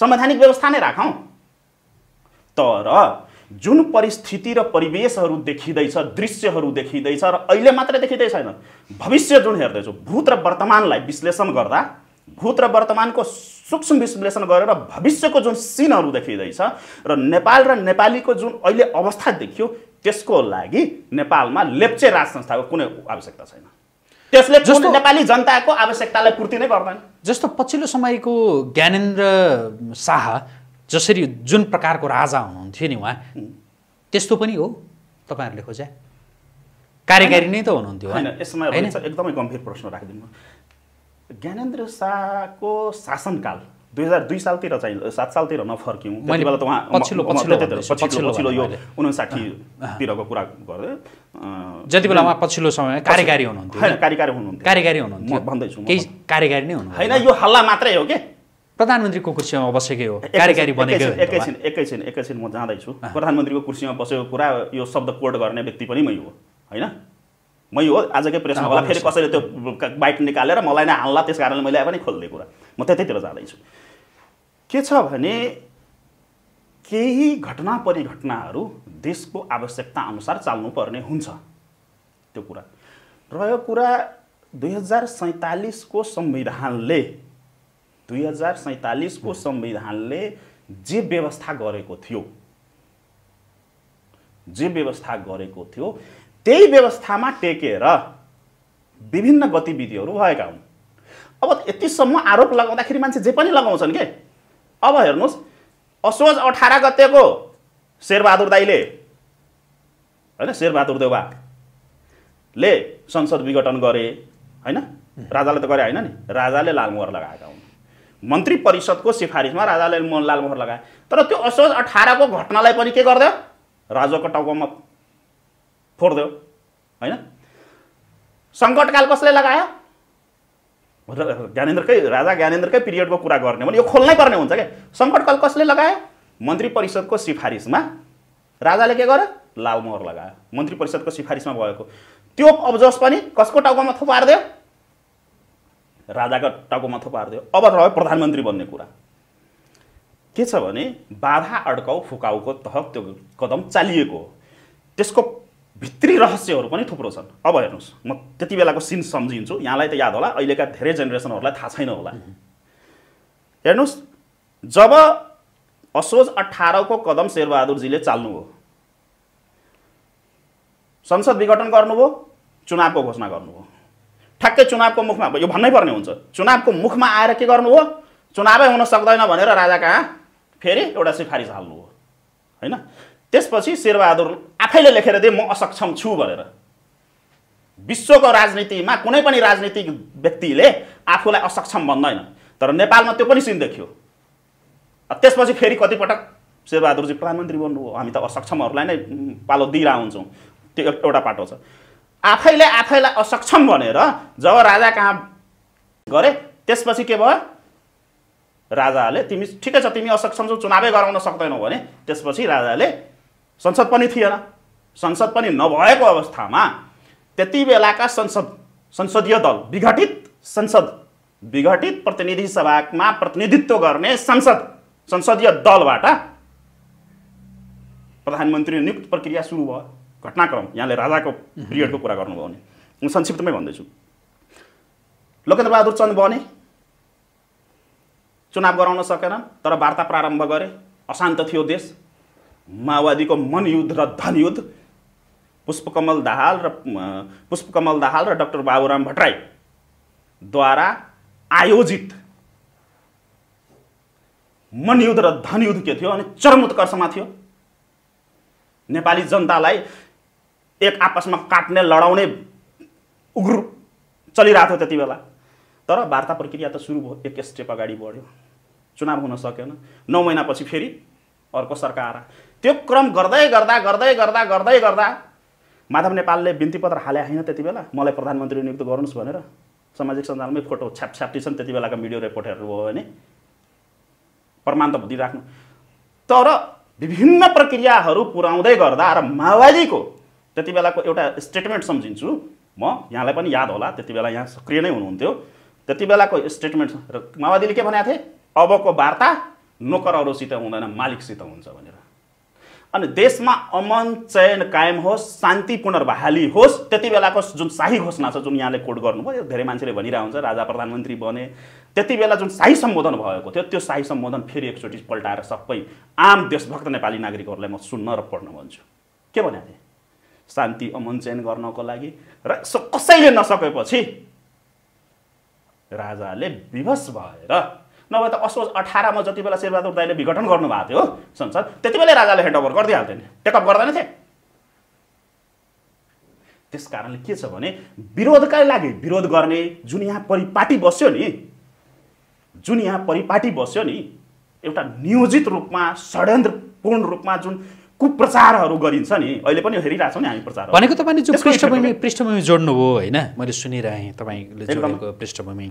संवैधानिक व्यवस्था नै राखौँ तर जुन परिस्थिति र परिवेशहरू देखिँदैछ दृश्यहरू देखिँदैछ र अहिले मात्रै देखिँदै छैन भविष्य जुन हेर्दैछु भूत र वर्तमानलाई विश्लेषण गर्दा भूत र वर्तमानको सूक्ष्म विश्लेषण गरेर भविष्यको जुन सिनहरू देखिँदैछ र नेपाल र नेपालीको जुन अहिले अवस्था देखियो त्यसको लागि नेपालमा लेप्चे राज संस्थाको कुनै आवश्यकता छैन त्यसले जस्तो नेपाली जनताको आवश्यकतालाई पूर्ति नै गर्दैन जस्तो पछिल्लो समयको ज्ञानेन्द्र शाह जसरी जुन प्रकारको राजा हुनुहुन्थ्यो नि उहाँ त्यस्तो पनि हो तपाईँहरूले खोजे कार्यकारी नै त हुनुहुन्थ्यो होइन यसमा एकदमै गम्भीर प्रश्न राखिदिनु ज्ञानेन्द्र शाहको शासनकाल दुई हजार दुई सालतिर चाहिँ सात सालतिर नफर्क्यौँ त्यति बेला त उहाँ पछिल्लो पछिल्लो पछिल्लो यो उनसाठीतिरको कुरा गर्दै जति बेला उहाँ पछिल्लो समय कार्यकारी हुनुहुन्थ्यो होइन कार्यकारी हुनुहुन्थ्यो कार्यकारी हुनुहुन्थ्यो म भन्दैछु केही कार्यकारी नै हुनु होइन यो हल्ला मात्रै हो कि प्रधानमन्त्रीको कुर्सीमा बसेकै हो कार्यकारी बनेकै एकैछिन एकैछिन एकैछिन म जाँदैछु प्रधानमन्त्रीको कुर्सीमा बसेको कुरा यो शब्द कोड गर्ने व्यक्ति पनि मै हो होइन मै हो आजकै प्रेसमा होला फेरि कसैले त्यो बाइक निकालेर मलाई नै हाल्ला त्यस कारणले मैले पनि खोल्ने कुरा म त्यतैतिर जाँदैछु के छ भने केही घटना परिघटनाहरू देशको आवश्यकता अनुसार चाल्नुपर्ने हुन्छ त्यो कुरा र यो कुरा दुई हजार सैँतालिसको संविधानले दुई हजार सैँतालिसको संविधानले जे व्यवस्था गरेको थियो जे व्यवस्था गरेको थियो त्यही व्यवस्थामा टेकेर विभिन्न गतिविधिहरू भएका हुन् अब यतिसम्म आरोप लगाउँदाखेरि मान्छे जे पनि लगाउँछन् के अब हेर्नुहोस् असोज अठार गतेको शेरबहादुर दाईले होइन शेरबहादुर देवाले संसद विघटन गरे होइन राजाले त गरे होइन नि राजाले लालमोहर लगाएका हुन् मन्त्री परिषदको सिफारिसमा राजाले लालमोहर लगाए तर त्यो असोज अठारको घटनालाई पनि के गरिदियो राजाको टाउकोमा फोडिदियो होइन सङ्कटकाल कसले लगायो ज्ञानेन्द्रकै राजा ज्ञानेन्द्रकै पिरियडको कुरा गर्ने भने यो खोल्नै पर्ने हुन्छ क्या सङ्कटकाल कसले लगायो मन्त्री परिषदको सिफारिसमा राजाले के गर्यो लाल मोहर लगायो मन्त्री परिषदको सिफारिसमा भएको त्यो अब जस पनि कसको टाउकोमा थोपारिदियो राजाको टाउकोमा थुपार्दियो अब रह्यो प्रधानमन्त्री बन्ने कुरा के छ भने बाधा अड्काउ फुकाउको तह त्यो कदम चालिएको हो त्यसको भित्री रहस्यहरू पनि थुप्रो छन् अब हेर्नुहोस् म त्यति बेलाको सिन सम्झिन्छु यहाँलाई त याद होला अहिलेका धेरै जेनेरेसनहरूलाई थाहा छैन होला हेर्नुहोस् जब असोज अठारको कदम शेरबहादुरजीले चाल्नुभयो संसद विघटन गर्नुभयो चुनावको घोषणा गर्नुभयो ठ्याक्कै चुनावको मुखमा यो भन्नै पर्ने हुन्छ चुनावको मुखमा आएर के गर्नुभयो चुनावै हुन सक्दैन भनेर राजा कहाँ फेरि एउटा सिफारिस हाल्नुभयो होइन त्यसपछि शेरबहादुर आफैले लेखेर दिए म असक्षम छु भनेर विश्वको राजनीतिमा कुनै पनि राजनीतिक व्यक्तिले आफूलाई असक्षम भन्दैन तर नेपालमा त्यो पनि सिन देखियो त्यसपछि फेरि कतिपटक शेरबहादुरजी प्रधानमन्त्री बन्नुभयो हामी त असक्षमहरूलाई नै पालो दिइरह हुन्छौँ त्यो एउटा पाटो छ आफैले आफैलाई असक्षम भनेर जब राजा कहाँ गरे त्यसपछि के भयो राजाले तिमी ठिकै छ तिमी असक्षम छौ चुनावै गराउन सक्दैनौ भने त्यसपछि राजाले संसद पनि थिएन संसद पनि नभएको अवस्थामा त्यति बेलाका संसद संसदीय दल विघटित संसद विघटित प्रतिनिधि सभामा प्रतिनिधित्व गर्ने संसद संसदीय दलबाट प्रधानमन्त्री नियुक्त प्रक्रिया सुरु भयो घटनाक्रम यहाँले राजाको पिरियडको कुरा गर्नुभयो भने म संक्षिप्तमै भन्दैछु लोकेन्द्रबहादुर चन्द बने चुनाव गराउन सकेनन् तर वार्ता प्रारम्भ गरे अशान्त थियो देश माओवादीको मनयुद्ध र धनयुद्ध पुष्पकमल दाहाल र पुष्पकमल दाहाल र डाक्टर बाबुराम भट्टराईद्वारा आयोजित मनयुद्ध र धनयुद्ध के थियो अनि चरम उत्कर्षमा थियो नेपाली जनतालाई एक आपसमा काट्ने लडाउने उग्र चलिरहेको थियो त्यति बेला तर वार्ता प्रक्रिया त सुरु भयो एक स्टेप अगाडि बढ्यो चुनाव हुन सकेन नौ महिनापछि फेरि अर्को सरकार त्यो क्रम गर्दै गर्दा गर्दै गर्दा गर्दै गर्दा माधव नेपालले बिन्ती पत्र हाले होइन त्यति बेला मलाई प्रधानमन्त्री नियुक्त गर्नुहोस् भनेर सामाजिक सञ्जालमै फोटो छ्याप्टी छन् त्यति बेलाको मिडिया रिपोर्टहरू हो भने प्रमाण त दिइराख्नु तर विभिन्न प्रक्रियाहरू पुर्याउँदै गर्दा र माओवादीको त्यति बेलाको एउटा स्टेटमेन्ट सम्झिन्छु म यहाँलाई पनि याद होला त्यति बेला यहाँ सक्रिय नै हुनुहुन्थ्यो त्यति बेलाको स्टेटमेन्ट र माओवादीले के भनेको थिए अबको वार्ता नोकरहरूसित हुँदैन मालिकसित हुन्छ भनेर अनि देशमा अमन चयन कायम होस् शान्ति पुनर्बहाली होस् त्यति बेलाको जुन शाही घोषणा छ जुन यहाँले कोट गर्नुभयो धेरै मान्छेले भनिरहेको हुन्छ राजा प्रधानमन्त्री बने त्यति बेला जुन शाही सम्बोधन भएको थियो त्यो शाही सम्बोधन फेरि एकचोटि पल्टाएर सबै आम देशभक्त नेपाली नागरिकहरूलाई म सुन्न र पढ्न भन्छु के भनेको थिएँ शान्ति अमन चयन गर्नको लागि र कसैले नसकेपछि राजाले विवश भएर नभए त असोज अठारमा जति बेला शेरबहादुर दाईले विघटन गर्नुभएको थियो हो संसद त्यति बेलै राजाले ह्यान्ड ओभर नि टेकअप गर्दैन थिए त्यस कारणले के छ भने विरोधकै लागि विरोध गर्ने जुन यहाँ परिपाटी बस्यो नि जुन यहाँ परिपाटी बस्यो नि एउटा नियोजित रूपमा षड्यन्त्रपूर्ण रूपमा जुन कुप्रचारहरू गरिन्छ नि अहिले पनि हेरिरहेको छौँ नि हामी प्रचार भनेको तपाईँले जुन पृष्ठभूमि पृष्ठभूमि जोड्नुभयो होइन मैले सुनिरहेँ तपाईँले जोडेको पृष्ठभूमि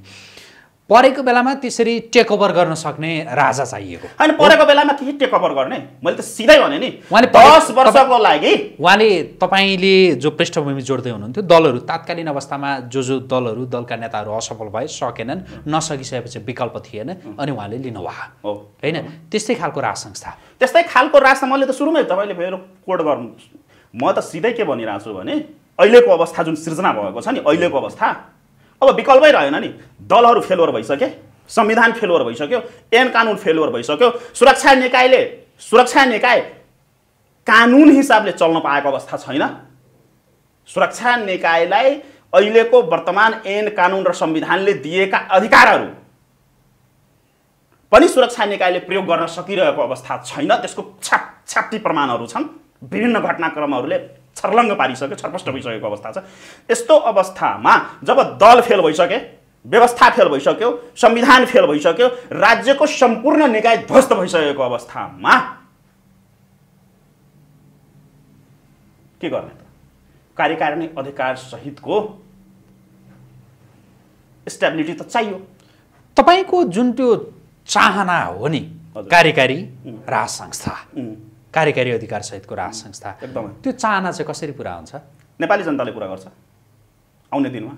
परेको बेलामा त्यसरी टेक ओभर गर्न सक्ने राजा चाहिएको होइन परेको बेलामा के टेक ओभर गर्ने मैले त सिधै भने नि उहाँले दस वर्षको लागि उहाँले तपाईँले जो पृष्ठभूमि जोड्दै हुनुहुन्थ्यो दलहरू तात्कालीन अवस्थामा जो जो दलहरू दलका नेताहरू असफल भए सकेनन् नसकिसकेपछि विकल्प थिएन अनि उहाँले लिनुभयो हो होइन त्यस्तै खालको राज संस्था त्यस्तै खालको राज मैले त सुरुमै तपाईँले मेरो कोड गर्नु म त सिधै के भनिरहेको छु भने अहिलेको अवस्था जुन सृजना भएको छ नि अहिलेको अवस्था अब विकल्पै रहेन नि दलहरू फेलोर भइसके संविधान फेलोर भइसक्यो एन कानुन फेलोर भइसक्यो सुरक्षा निकायले सुरक्षा निकाय कानुन हिसाबले चल्न पाएको अवस्था छैन सुरक्षा निकायलाई अहिलेको वर्तमान एन कानुन र संविधानले दिएका अधिकारहरू पनि सुरक्षा निकायले प्रयोग गर्न सकिरहेको अवस्था छैन त्यसको छाप छाप्ती प्रमाणहरू छन् विभिन्न घटनाक्रमहरूले छर्लङ्ग पारिसक्यो छर्पष्ट भइसकेको अवस्था छ यस्तो अवस्थामा जब दल फेल भइसके व्यवस्था फेल भइसक्यो संविधान फेल भइसक्यो राज्यको सम्पूर्ण निकाय ध्वस्त भइसकेको अवस्थामा के गर्ने त कार्यकारिणी अधिकार सहितको स्टेबिलिटी त चाहियो तपाईँको जुन त्यो चाहना हो नि कार्यकारी राज संस्था कार्यकारी अधिकार सहितको राज संस्था एकदमै त्यो चाहना चाहिँ कसरी पुरा हुन्छ नेपाली जनताले पुरा गर्छ आउने दिनमा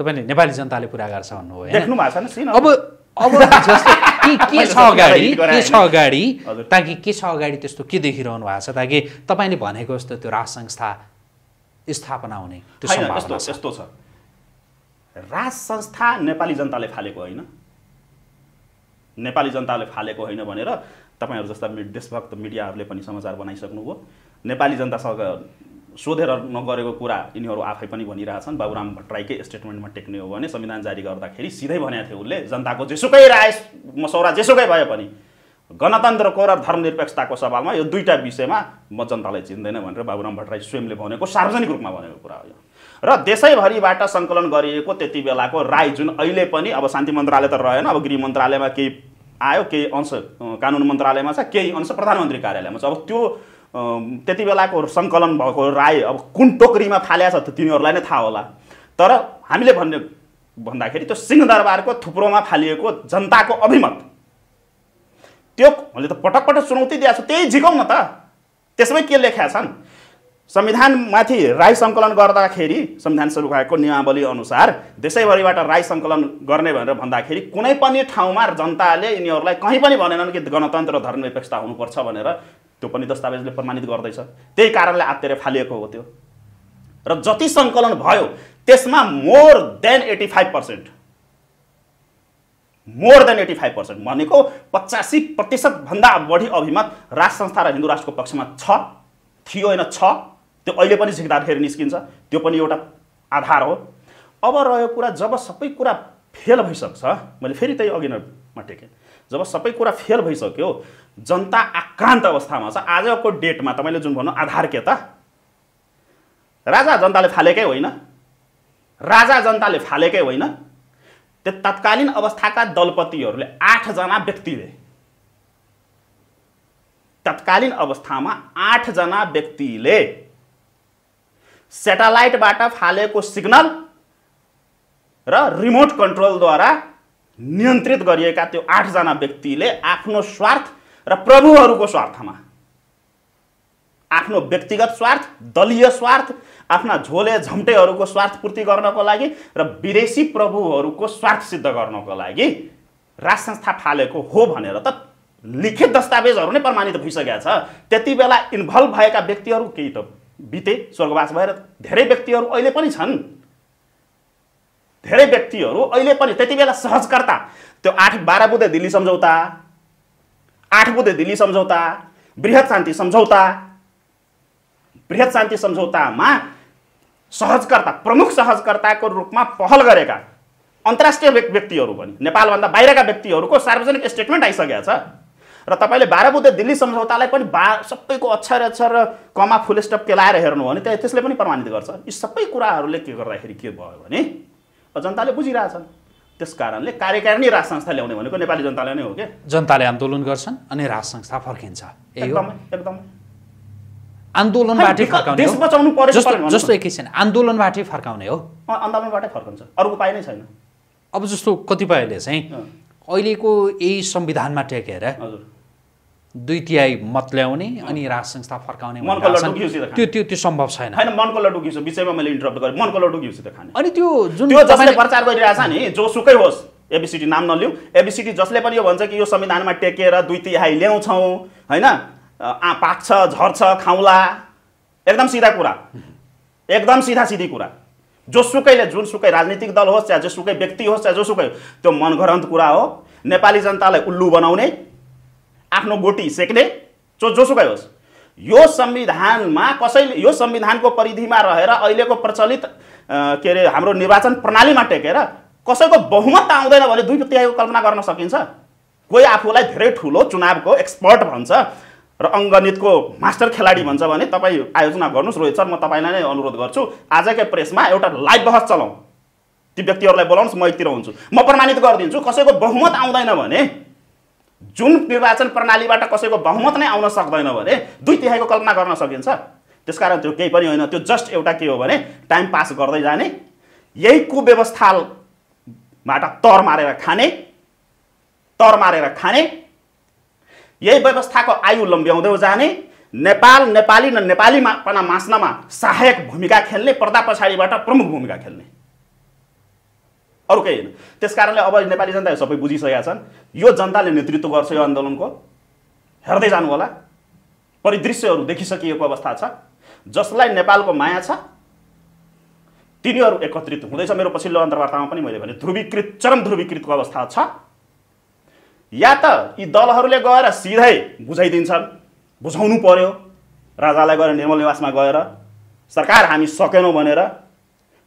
तपाईँले नेपाली जनताले पुरा गर्छ भन्नुभयो देख्नु भएको छैन अब अब के के छ अगाडि के छ अगाडि ताकि के छ अगाडि त्यस्तो के देखिरहनु भएको छ ताकि तपाईँले भनेको जस्तो त्यो राज संस्था स्थापना हुने त्यो यस्तो छ राज संस्था नेपाली जनताले फालेको होइन नेपाली जनताले फालेको होइन भनेर तपाईँहरू जस्ता देशभक्त मिडियाहरूले पनि समाचार बनाइसक्नुभयो नेपाली जनतासँग सोधेर नगरेको कुरा यिनीहरू आफै पनि भनिरहेछन् बाबुराम भट्टराईकै स्टेटमेन्टमा टेक्ने हो भने संविधान जारी गर्दाखेरि सिधै भनेको थियो उसले जनताको जेसुकै राय मसौरा जेसुकै भए पनि गणतन्त्रको र धर्मनिरपेक्षताको सवालमा यो दुईवटा विषयमा म जनतालाई चिन्दैन भनेर बाबुराम भट्टराई स्वयंले भनेको सार्वजनिक रूपमा भनेको कुरा हो यो र देशैभरिबाट सङ्कलन गरिएको त्यति बेलाको राय जुन अहिले पनि अब शान्ति मन्त्रालय त रहेन अब गृह मन्त्रालयमा केही आयो केही अंश कानुन मन्त्रालयमा छ केही अंश प्रधानमन्त्री कार्यालयमा छ अब त्यो त्यति बेलाको सङ्कलन भएको राय अब कुन टोकरीमा फाल्या छ तिनीहरूलाई नै थाहा होला तर हामीले भन्ने भन्दाखेरि त्यो सिंहदरबारको थुप्रोमा फालिएको जनताको अभिमत त्यो मैले त पटक पटक चुनौती दिएको छ त्यही झिकौँ न त त्यसमै के लेख्या छन् संविधानमाथि राई सङ्कलन गर्दाखेरि संविधान सभाको नियमावली अनुसार देशैभरिबाट राई सङ्कलन गर्ने भनेर भन्दाखेरि कुनै पनि ठाउँमा जनताले यिनीहरूलाई कहीँ पनि भनेनन् कि गणतन्त्र धर्मनिरपेक्षता हुनुपर्छ भनेर त्यो पनि दस्तावेजले प्रमाणित गर्दैछ त्यही कारणले आत्तेर फालिएको हो त्यो र जति सङ्कलन भयो त्यसमा more than eighty five percent more than eighty five percent भनेको पचासी प्रतिशतभन्दा बढी अभिमत राष्ट्र संस्था र हिन्दू राष्ट्रको पक्षमा छ थियो होइन छ त्यो अहिले पनि झिक्दाखेरि निस्किन्छ त्यो पनि एउटा आधार हो अब रह्यो कुरा जब सबै कुरा फेल भइसक्छ मैले फेरि त्यही अघि नमा टेकेँ जब सबै कुरा फेल भइसक्यो जनता आक्रान्त अवस्थामा छ आजको डेटमा तपाईँले जुन भन्नु आधार के त राजा जनताले फालेकै होइन राजा जनताले फालेकै होइन त्यो तत्कालीन अवस्थाका दलपतिहरूले आठजना व्यक्तिले तत्कालीन अवस्थामा आठजना व्यक्तिले सेटेलाइटबाट फालेको सिग्नल र रिमोट कन्ट्रोलद्वारा नियन्त्रित गरिएका त्यो आठजना व्यक्तिले आफ्नो स्वार्थ र प्रभुहरूको स्वार्थमा आफ्नो व्यक्तिगत स्वार्थ दलीय स्वार्थ आफ्ना झोले झम्टेहरूको स्वार्थ पूर्ति गर्नको लागि र विदेशी प्रभुहरूको स्वार्थ सिद्ध गर्नको लागि राज संस्था फालेको हो भनेर त लिखित दस्तावेजहरू नै प्रमाणित भइसकेका छ त्यति बेला इन्भल्भ भएका व्यक्तिहरू केही त बिते स्वर्गवास भएर धेरै व्यक्तिहरू अहिले पनि छन् धेरै व्यक्तिहरू अहिले पनि त्यति बेला सहजकर्ता त्यो आठ बाह्र बुधे दिल्ली सम्झौता आठ बुधे दिल्ली सम्झौता बृहत् शान्ति सम्झौता बृहत् शान्ति सम्झौतामा सहजकर्ता प्रमुख सहजकर्ताको रूपमा पहल गरेका अन्तर्राष्ट्रिय व्यक्तिहरू पनि नेपालभन्दा बाहिरका व्यक्तिहरूको सार्वजनिक स्टेटमेन्ट आइसकेको छ र तपाईँले बाह्र बुद्धे दिल्ली सम्झौतालाई पनि बा सबैको अक्षर अक्षर र कमा फुल स्टप केलाएर हेर्नु भने त्यहाँ त्यसले पनि प्रमाणित गर्छ यी सबै कुराहरूले के गर्दाखेरि के भयो भने जनताले बुझिरहेछन् त्यस कारणले कार्यकारिणी राज संस्था ल्याउने भनेको नेपाली जनताले नै हो क्या जनताले आन्दोलन गर्छन् अनि राज संस्था फर्किन्छ एकदमै एकदमै आन्दोलनबाटै फर्काउने जस्तो एकैछिन आन्दोलनबाटै फर्काउने हो आन्दोलनबाटै फर्काउँछ अरू उपाय नै छैन अब जस्तो कतिपयले चाहिँ अहिलेको यही संविधानमा टेकेर दुई तिहाई मत ल्याउने अनि राज संस्था फर्काउने त्यो त्यो त्यो सम्भव छैन मनको लड्डु मैले इन्टरप्ट गरेँ मनको लड्डु खाने अनि त्यो जुन जसले प्रचार गरिरहेछ नि जोसुकै होस् एबिसिटी नाम नलिउँ एबिसिटी जसले पनि यो भन्छ कि यो संविधानमा टेकेर दुई तिहाई ल्याउँछौँ होइन पाक्छ झर्छ खाउँला एकदम सिधा कुरा एकदम सिधा सिधी कुरा जोसुकैले जुनसुकै राजनीतिक दल होस् चाहे जोसुकै व्यक्ति होस् चाहे जोसुकै त्यो मनघरन्त कुरा हो नेपाली जनतालाई उल्लु बनाउने आफ्नो गोटी सेक्ने जो जोसुकै होस् यो संविधानमा कसैले यो संविधानको परिधिमा रहेर अहिलेको प्रचलित के अरे हाम्रो निर्वाचन प्रणालीमा टेकेर कसैको बहुमत आउँदैन भने दुई तिहाईको कल्पना गर्न सकिन्छ कोही आफूलाई धेरै ठुलो चुनावको एक्सपर्ट भन्छ र अङ्गनितको मास्टर खेलाडी भन्छ भने तपाईँ आयोजना गर्नुहोस् रोहित सर म तपाईँलाई नै अनुरोध गर्छु आजकै प्रेसमा एउटा लाइभ बहस चलाउँ ती व्यक्तिहरूलाई बोलाउनुहोस् म एकतिर हुन्छु म प्रमाणित गरिदिन्छु कसैको बहुमत आउँदैन भने जुन निर्वाचन प्रणालीबाट कसैको बहुमत नै आउन सक्दैन भने दुई तिहाईको कल्पना गर्न सकिन्छ त्यसकारण त्यो केही पनि होइन त्यो जस्ट एउटा के हो भने टाइम पास गर्दै जाने यही कुव्यवस्थाबाट तर मारेर खाने तर मारेर खाने यही व्यवस्थाको आयु लम्ब्याउँदै जाने नेपाल नेपाली र नेपालीमापना मास्नमा सहायक भूमिका खेल्ने पर्दा पछाडिबाट प्रमुख भूमिका खेल्ने अरू केही होइन त्यस कारणले अब नेपाली जनता सबै बुझिसकेका छन् यो जनताले नेतृत्व गर्छ यो आन्दोलनको हेर्दै जानु होला परिदृश्यहरू देखिसकिएको अवस्था छ जसलाई नेपालको माया छ तिनीहरू एकत्रित हुँदैछ मेरो पछिल्लो अन्तर्वार्तामा पनि मैले भने ध्रुवीकृत चरम ध्रुवीकृतको अवस्था छ या त यी दलहरूले गएर सिधै बुझाइदिन्छन् बुझाउनु पर्यो राजालाई गएर निर्मल निवासमा गएर सरकार हामी सकेनौँ भनेर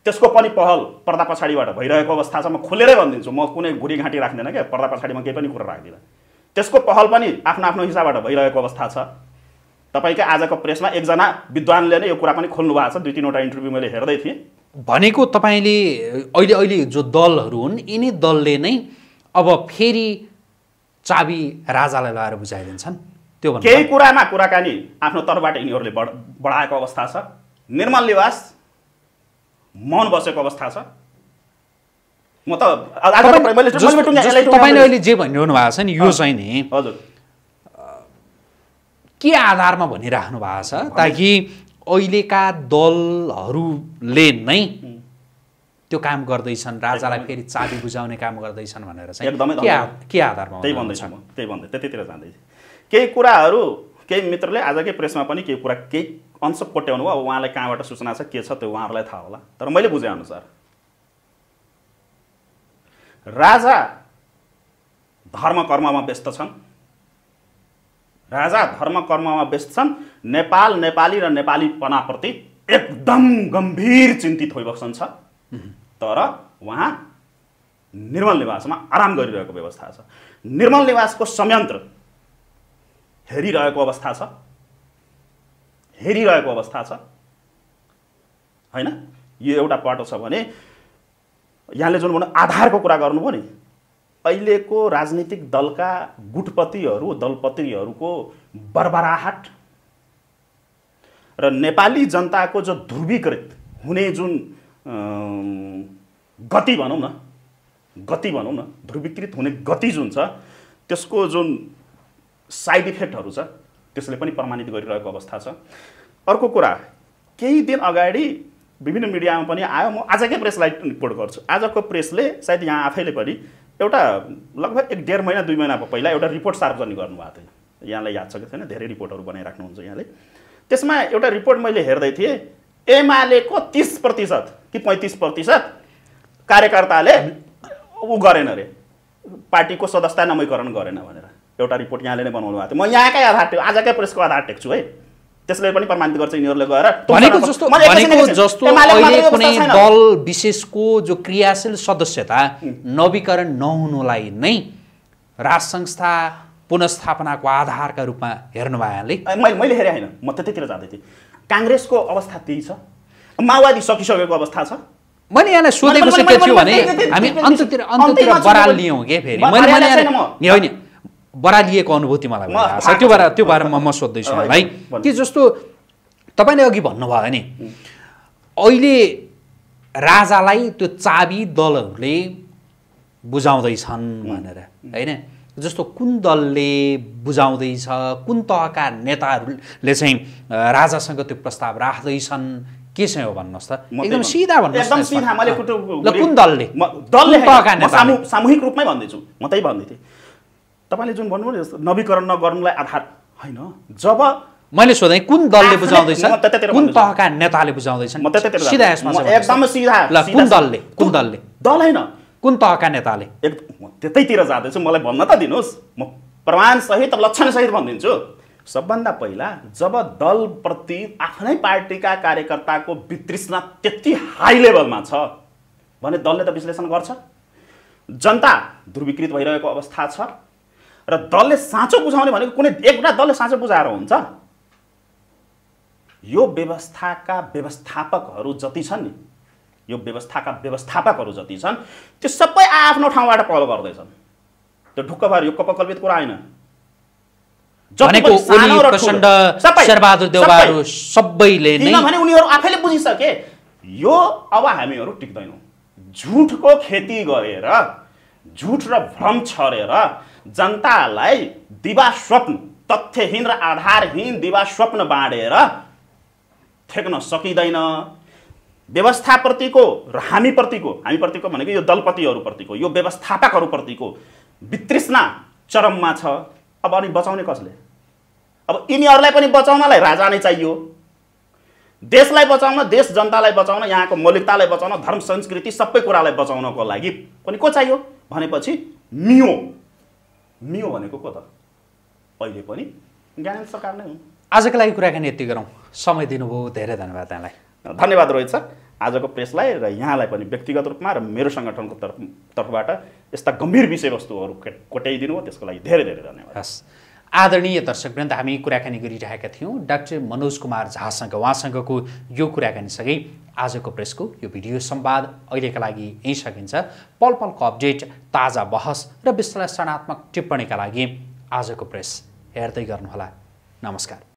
त्यसको पनि पहल पर्दा पछाडिबाट भइरहेको अवस्था छ म खुलेरै भनिदिन्छु म कुनै गुडी घाँटी राख्दिनँ क्या पर्दा पछाडि म केही पनि कुरा राख्दिनँ त्यसको पहल पनि आफ्नो आफ्नो हिसाबबाट भइरहेको अवस्था छ तपाईँकै आजको प्रेसमा एकजना विद्वानले नै यो कुरा पनि खोल्नु भएको छ दुई तिनवटा इन्टरभ्यू मैले हेर्दै थिएँ भनेको तपाईँले अहिले अहिले जो दलहरू हुन् यिनी दलले नै अब फेरि चाबी राजालाई लगाएर बुझाइदिन्छन् त्यो केही कुरामा कुराकानी आफ्नो तर्फबाट यिनीहरूले बढ बढाएको अवस्था छ निर्मल निवास मौन बसेको अवस्था छ म त तपाईँले अहिले जे भनिरहनु भएको छ नि यो चाहिँ नि हजुर के आधारमा भनिराख्नु भएको छ ताकि अहिलेका दलहरूले नै त्यो काम गर्दैछन् राजालाई फेरि चाबी बुझाउने काम गर्दैछन् भनेर चाहिँ एकदमै के आधारमा त्यही भन्दैछ म त्यही भन्दै त्यतितिर जाँदैछु केही कुराहरू केही मित्रले आजकै प्रेसमा पनि केही कुरा केही अंश कोट्याउनु भयो अब उहाँलाई कहाँबाट सूचना छ के छ त्यो उहाँहरूलाई थाहा होला तर मैले बुझेँ अनुसार राजा धर्म कर्ममा व्यस्त छन् राजा धर्म कर्ममा व्यस्त छन् नेपाल नेपाली र नेपालीपनाप्रति एकदम गम्भीर चिन्तित भइबस्छन् छ तर उहाँ निर्मल निवासमा आराम गरिरहेको व्यवस्था छ निर्मल निवासको संयन्त्र हेरिरहेको अवस्था छ हेरिरहेको अवस्था छ होइन यो एउटा पाटो छ भने यहाँले जुन भन्नु आधारको कुरा गर्नुभयो नि अहिलेको राजनीतिक दलका गुटपतिहरू दलपतिहरूको बर्बराहट र नेपाली जनताको जो ध्रुवीकृत हुने जुन गति भनौँ न गति भनौँ न ध्रुवीकृत हुने गति जुन छ त्यसको जुन साइड इफेक्टहरू छ त्यसले पनि प्रमाणित गरिरहेको अवस्था छ अर्को कुरा केही दिन अगाडि विभिन्न मिडियामा पनि आयो म आजकै प्रेसलाई रिपोर्ट गर्छु आजको प्रेसले सायद यहाँ आफैले पनि एउटा लगभग एक डेढ महिना दुई महिना पहिला एउटा रिपोर्ट सार्वजनिक गर्नुभएको थियो यहाँलाई याद छ कि छैन धेरै रिपोर्टहरू बनाइराख्नुहुन्छ यहाँले त्यसमा एउटा रिपोर्ट मैले हेर्दै थिएँ एमालेको तिस प्रतिशत कि पैँतिस प्रतिशत कार्यकर्ताले ऊ गरेन अरे पार्टीको सदस्यता नवीकरण गरेन भनेर एउटा रिपोर्ट यहाँले नै बनाउनु भएको थियो म यहाँकै आधार टेक्छु आजकै प्रेसको आधार टेक्छु है त्यसले पनि प्रमाणित गर्छ यिनीहरूले गएर भनेको जस्तो भनेको जस्तो कुनै दल विशेषको जो क्रियाशील सदस्यता नवीकरण नहुनुलाई नै राज संस्था पुनस्थापनाको आधारका रूपमा हेर्नु भएले मैले मैले हेरेँ होइन म त्यतैतिर जाँदै थिएँ काङ्ग्रेसको अवस्था त्यही छ माओवादी सकिसकेको अवस्था छ मैले यहाँलाई सोधेको चाहिँ के थियो भने हामी अन्ततिर अन्ततिर लियौँ के फेरि होइन बरालिएको अनुभूति मलाई त्यो भएर त्यो बारेमा म सोध्दैछु है कि जस्तो तपाईँले अघि भन्नुभयो नि अहिले राजालाई त्यो चाबी दलहरूले बुझाउँदैछन् भनेर होइन जस्तो कुन दलले बुझाउँदैछ कुन तहका नेताहरूले चाहिँ राजासँग त्यो प्रस्ताव राख्दैछन् के चाहिँ हो भन्नुहोस् त एकदम सिधा एकदम सिधा मैले कुन दलले दलले सामूहिक रूपमै भन्दैछु म त्यही भन्दै थिएँ तपाईँले जुन भन्नुभयो नवीकरण नगर्नुलाई आधार होइन जब मैले सोधेँ कुन दलले बुझाउँदैछ कुन तहका नेताले बुझाउँदैछ सिधा यसमा एकदमै सिधा ल कुन दलले कुन दलले दल होइन कुन तहका नेताले एक त्यतैतिर जाँदैछु मलाई भन्न त दिनुहोस् म प्रमाणसहित लक्षणसहित भनिदिन्छु सबभन्दा पहिला जब दलप्रति आफ्नै पार्टीका कार्यकर्ताको वितृष्णा त्यति हाई लेभलमा छ भने दलले त विश्लेषण गर्छ जनता ध्रुवीकृत भइरहेको अवस्था छ र दलले साँचो बुझाउने भनेको कुनै एउटा दलले साँचो बुझाएर हुन्छ यो व्यवस्थाका व्यवस्थापकहरू जति छन् नि यो व्यवस्थाका व्यवस्थापकहरू जति छन् त्यो सबै आआफ्नो ठाउँबाट पहल गर्दैछन् त्यो ढुक्क भएर यो कपकल्पित कुरा होइन भनेको ओली प्रचण्ड शेरबहादुर सबैले नै किनभने उनीहरू आफैले बुझिसके यो अब हामीहरू टिक्दैनौँ झुटको खेती गरेर झुट र भ्रम छरेर जनतालाई दिवा स्वप्न तथ्यहीन र आधारहीन दिवा स्वप्न बाँडेर ठेक्न सकिँदैन व्यवस्थाप्रतिको र हामीप्रतिको हामीप्रतिको भनेको यो दलपतिहरूप्रतिको यो व्यवस्थापकहरूप्रतिको वितृष्णा चरममा छ अब अनि बचाउने कसले अब यिनीहरूलाई पनि बचाउनलाई राजा नै चाहियो देशलाई बचाउन देश जनतालाई बचाउन यहाँको मौलिकतालाई बचाउन धर्म संस्कृति सबै कुरालाई बचाउनको लागि पनि को चाहियो भनेपछि मियो मियो भनेको को त अहिले पनि ज्ञानेन्द्र सरकार नै हुन् आजको लागि कुराकानी यति गरौँ समय दिनुभयो धेरै धन्यवाद यहाँलाई धन्यवाद रोहित सर आजको प्रेसलाई र यहाँलाई पनि व्यक्तिगत रूपमा र मेरो सङ्गठनको तर्फ तर्फबाट यस्ता गम्भीर विषयवस्तुहरू कोट्याइदिनु हो त्यसको लागि धेरै धेरै धन्यवाद हस् आदरणीय दर्शकवृन्द हामी कुराकानी गरिरहेका थियौँ डाक्टर मनोज कुमार झासँग उहाँसँगको यो कुराकानीसँगै आजको प्रेसको यो भिडियो सम्वाद अहिलेका लागि यहीँ सकिन्छ पल पलको अपडेट ताजा बहस र विश्लेषणात्मक टिप्पणीका लागि आजको प्रेस हेर्दै गर्नुहोला नमस्कार